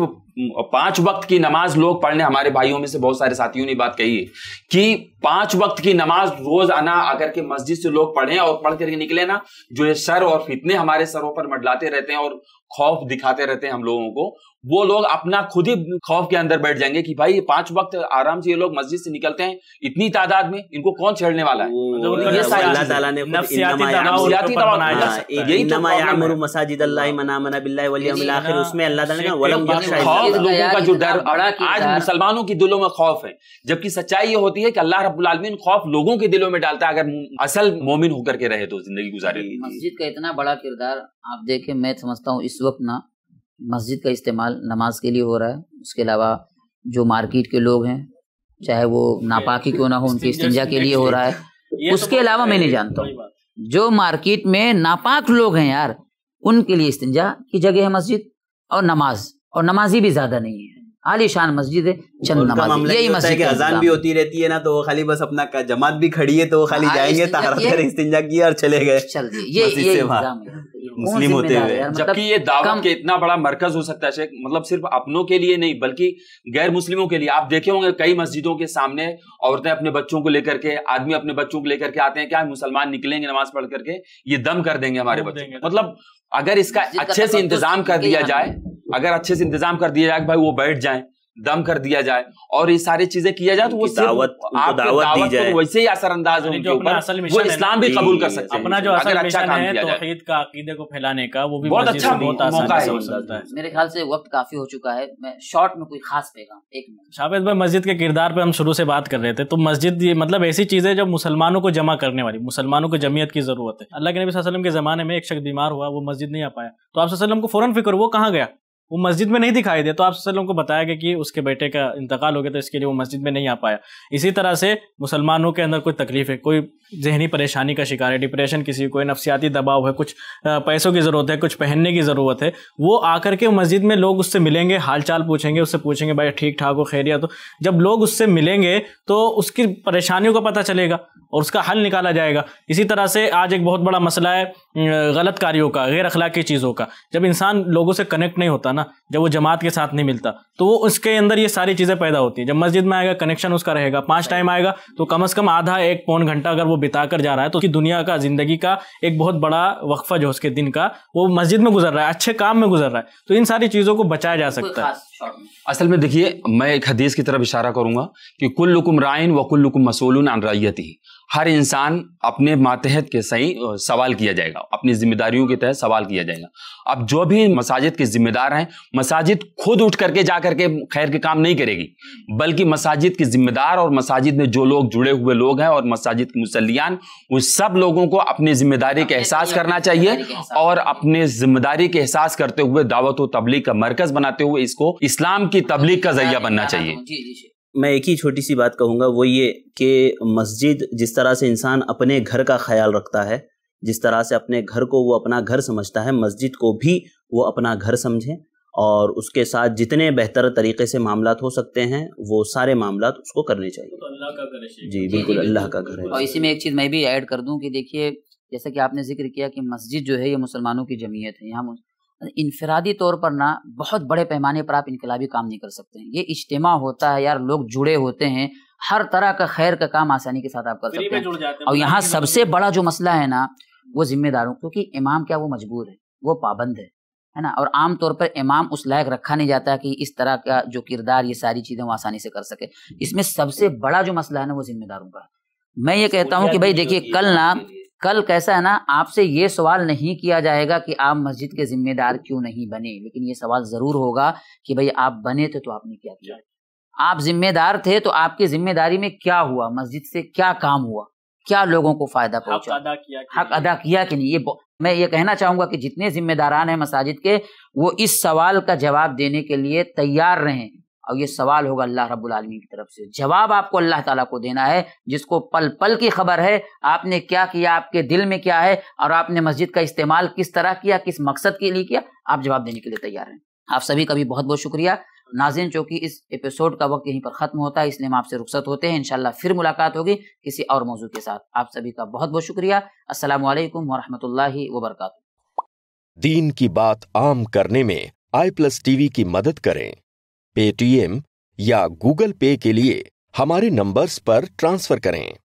पांच वक्त की नमाज लोग पढ़ने हमारे भाइयों में से बहुत सारे साथियों ने बात कही है कि पांच वक्त की नमाज रोज आना अगर के मस्जिद से लोग पढ़े और पढ़ करके निकले ना जो ये सर और फितने हमारे सरों पर मडलाते रहते हैं और खौफ दिखाते रहते हैं हम लोगों को वो लोग अपना खुद ही खौफ के अंदर बैठ जाएंगे कि भाई पांच वक्त आराम से ये लोग मस्जिद से निकलते हैं इतनी तादाद में इनको कौन छेड़ने वाला है मतलब हाँ, हाँ। हाँ, आज मुसलमानों के दिलों में खौफ है जबकि सच्चाई ये होती है कि अल्लाह आलमीन खौफ लोगों के दिलों में डालता है अगर असल मोमिन होकर के रहे तो जिंदगी गुजारे मस्जिद का इतना बड़ा किरदार आप देखें मैं समझता हूँ इस वक्त ना मस्जिद का इस्तेमाल नमाज के लिए हो रहा है उसके अलावा जो मार्केट के लोग हैं चाहे वो नापाकी क्यों ना हो उनकी इस्तंजा के लिए हो रहा है तो उसके अलावा मैं नहीं जानता हूँ जो मार्केट में नापाक लोग हैं यार उनके लिए इस्तंजा की जगह है मस्जिद और नमाज और नमाजी भी ज़्यादा नहीं है आलिशान मस्जिद है चंद नमाज यही मस्जिद अजान भी होती रहती है ना तो खाली बस अपना जमात भी खड़ी है तो खाली हाँ, जाएंगे इस्तिंजा किया और चले गए मुस्लिम होते हुए मतलब जबकि ये दावा के इतना बड़ा मरकज हो सकता है शेख मतलब सिर्फ अपनों के लिए नहीं बल्कि गैर मुस्लिमों के लिए आप देखे होंगे कई मस्जिदों के सामने औरतें अपने बच्चों को लेकर के आदमी अपने बच्चों को लेकर के आते हैं क्या मुसलमान निकलेंगे नमाज पढ़ करके ये दम कर देंगे हमारे बच्चे मतलब अगर इसका अच्छे से इंतजाम कर दिया जाए अगर अच्छे से इंतजाम कर दिया जाए भाई वो बैठ जाए दम कर दिया जाए और ये सारी चीजें किया जाए तो वो दावत आप दावत, दावत दी जाए तो वैसे ही असरअंदाज होने जो अपना वो इस्लाम भी कबूल कर सकते हैं अपना जो असर अच्छा काम है तौहीद का अकीदे को फैलाने का वो भी बहुत अच्छा बहुत मौका है मेरे ख्याल से वक्त काफी हो चुका है मैं शॉर्ट में कोई खास पैगाम एक शाबिद भाई मस्जिद के किरदार पर हम शुरू से बात कर रहे थे तो मस्जिद ये मतलब ऐसी चीज है जो मुसलमानों को जमा करने वाली मुसलमानों को जमीयत की जरूरत है अल्लाह के नबी वसल्लम के जमाने में एक शख्स बीमार हुआ वो मस्जिद नहीं आ पाया तो आप वसल्लम को फौरन फिक्र वो कहाँ गया वो मस्जिद में नहीं दिखाई दे तो आप लोगों को बताया गया कि उसके बेटे का इंतकाल हो गया तो इसके लिए वो मस्जिद में नहीं आ पाया इसी तरह से मुसलमानों के अंदर कोई तकलीफ है कोई जहनी परेशानी का शिकार है डिप्रेशन किसी को कोई नफसियाती दबाव है कुछ पैसों की ज़रूरत है कुछ पहनने की ज़रूरत है वो आकर के मस्जिद में लोग उससे मिलेंगे हाल चाल पूछेंगे उससे पूछेंगे भाई ठीक ठाक हो खैरिया तो जब लोग उससे मिलेंगे तो उसकी परेशानियों का पता चलेगा और उसका हल निकाला जाएगा इसी तरह से आज एक बहुत बड़ा मसला है गलत कार्यों का गैर अखलाकी चीज़ों का जब इंसान लोगों से कनेक्ट नहीं होता ना जब वो जमात के साथ नहीं मिलता तो वो उसके अंदर ये सारी चीज़ें पैदा होती हैं जब मस्जिद में आएगा कनेक्शन उसका रहेगा पांच टाइम आएगा तो कम से कम आधा एक पौन घंटा अगर वो बिता कर जा रहा है तो उसकी दुनिया का ज़िंदगी का एक बहुत बड़ा वक्फा जो उसके दिन का वो मस्जिद में गुजर रहा है अच्छे काम में गुजर रहा है तो इन सारी चीज़ों को बचाया जा सकता है असल में देखिए मैं एक हदीस की तरफ इशारा करूंगा कि कुल्लुकुम राइन व कुल्लुकुम मसूल अन रैयती हर इंसान अपने मातहत के सही सवाल किया जाएगा अपनी जिम्मेदारियों के तहत सवाल किया जाएगा अब जो भी मसाजिद के जिम्मेदार हैं मसाजिद खुद उठ करके जा करके खैर के काम नहीं करेगी बल्कि मसाजिद के जिम्मेदार और मसाजिद में जो लोग जुड़े हुए लोग हैं और मसाजिद के मुसलियान उन सब लोगों को अपनी जिम्मेदारी का एहसास करना चाहिए और अपने जिम्मेदारी के एहसास करते हुए दावत व तबलीग का मरकज बनाते हुए इसको इस्लाम की तबलीग का जरिया बनना चाहिए तो- मैं एक ही छोटी सी बात कहूँगा वो ये कि मस्जिद जिस तरह से इंसान अपने घर का ख्याल रखता है जिस तरह से अपने घर को वो अपना घर समझता है मस्जिद को भी वो अपना घर समझें और उसके साथ जितने बेहतर तरीके से मामला हो सकते हैं वो सारे मामला उसको करने चाहिए तो अल्लाह का घर जी बिल्कुल अल्लाह का घर है और इसी में एक चीज़ मैं भी ऐड कर दूं कि देखिए जैसा कि आपने जिक्र किया कि मस्जिद जो है ये मुसलमानों की जमीयत है यहाँ इनफरादी तौर पर ना बहुत बड़े पैमाने पर आप इनकलाबी काम नहीं कर सकते हैं ये इज्तम होता है यार लोग जुड़े होते हैं हर तरह का खैर का काम आसानी के साथ आप कर सकते हैं और मतलब यहाँ सबसे बड़ा जो मसला है ना वो जिम्मेदारों क्योंकि इमाम क्या वो मजबूर है वो पाबंद है है ना और आम तौर पर इमाम उस लायक रखा नहीं जाता कि इस तरह का जो किरदार ये सारी चीज़ें वो आसानी से कर सके इसमें सबसे बड़ा जो मसला है ना वो जिम्मेदारों का मैं ये कहता हूँ कि भाई देखिए कल ना कल कैसा है ना आपसे ये सवाल नहीं किया जाएगा कि आप मस्जिद के जिम्मेदार क्यों नहीं बने लेकिन ये सवाल जरूर होगा कि भाई आप बने थे तो आपने क्या किया आप जिम्मेदार थे तो आपकी जिम्मेदारी में क्या हुआ मस्जिद से क्या काम हुआ क्या लोगों को फायदा पहुंचा हक अदा किया हक अदा किया कि नहीं ये मैं ये कहना चाहूंगा कि जितने जिम्मेदारान हैं मसाजिद के वो इस सवाल का जवाब देने के लिए तैयार रहें और ये सवाल होगा अल्लाह रब्बुल की तरफ से जवाब आपको अल्लाह ताला को देना है जिसको पल पल की खबर है आपने क्या किया आपके दिल में क्या है और आपने मस्जिद का इस्तेमाल किस तरह किया किस मकसद के लिए किया आप जवाब देने के लिए तैयार हैं आप सभी का भी बहुत बहुत शुक्रिया नाजिन चूंकि इस एपिसोड का वक्त यहीं पर ख़त्म होता है इसलिए हम आपसे रुख्सत होते हैं इनशाला फिर मुलाकात होगी किसी और मौजू के साथ आप सभी का बहुत बहुत शुक्रिया असल वरहमल वबरक दीन की बात आम करने में आई प्लस टीवी की मदद करें पेटीएम या गूगल पे के लिए हमारे नंबर्स पर ट्रांसफर करें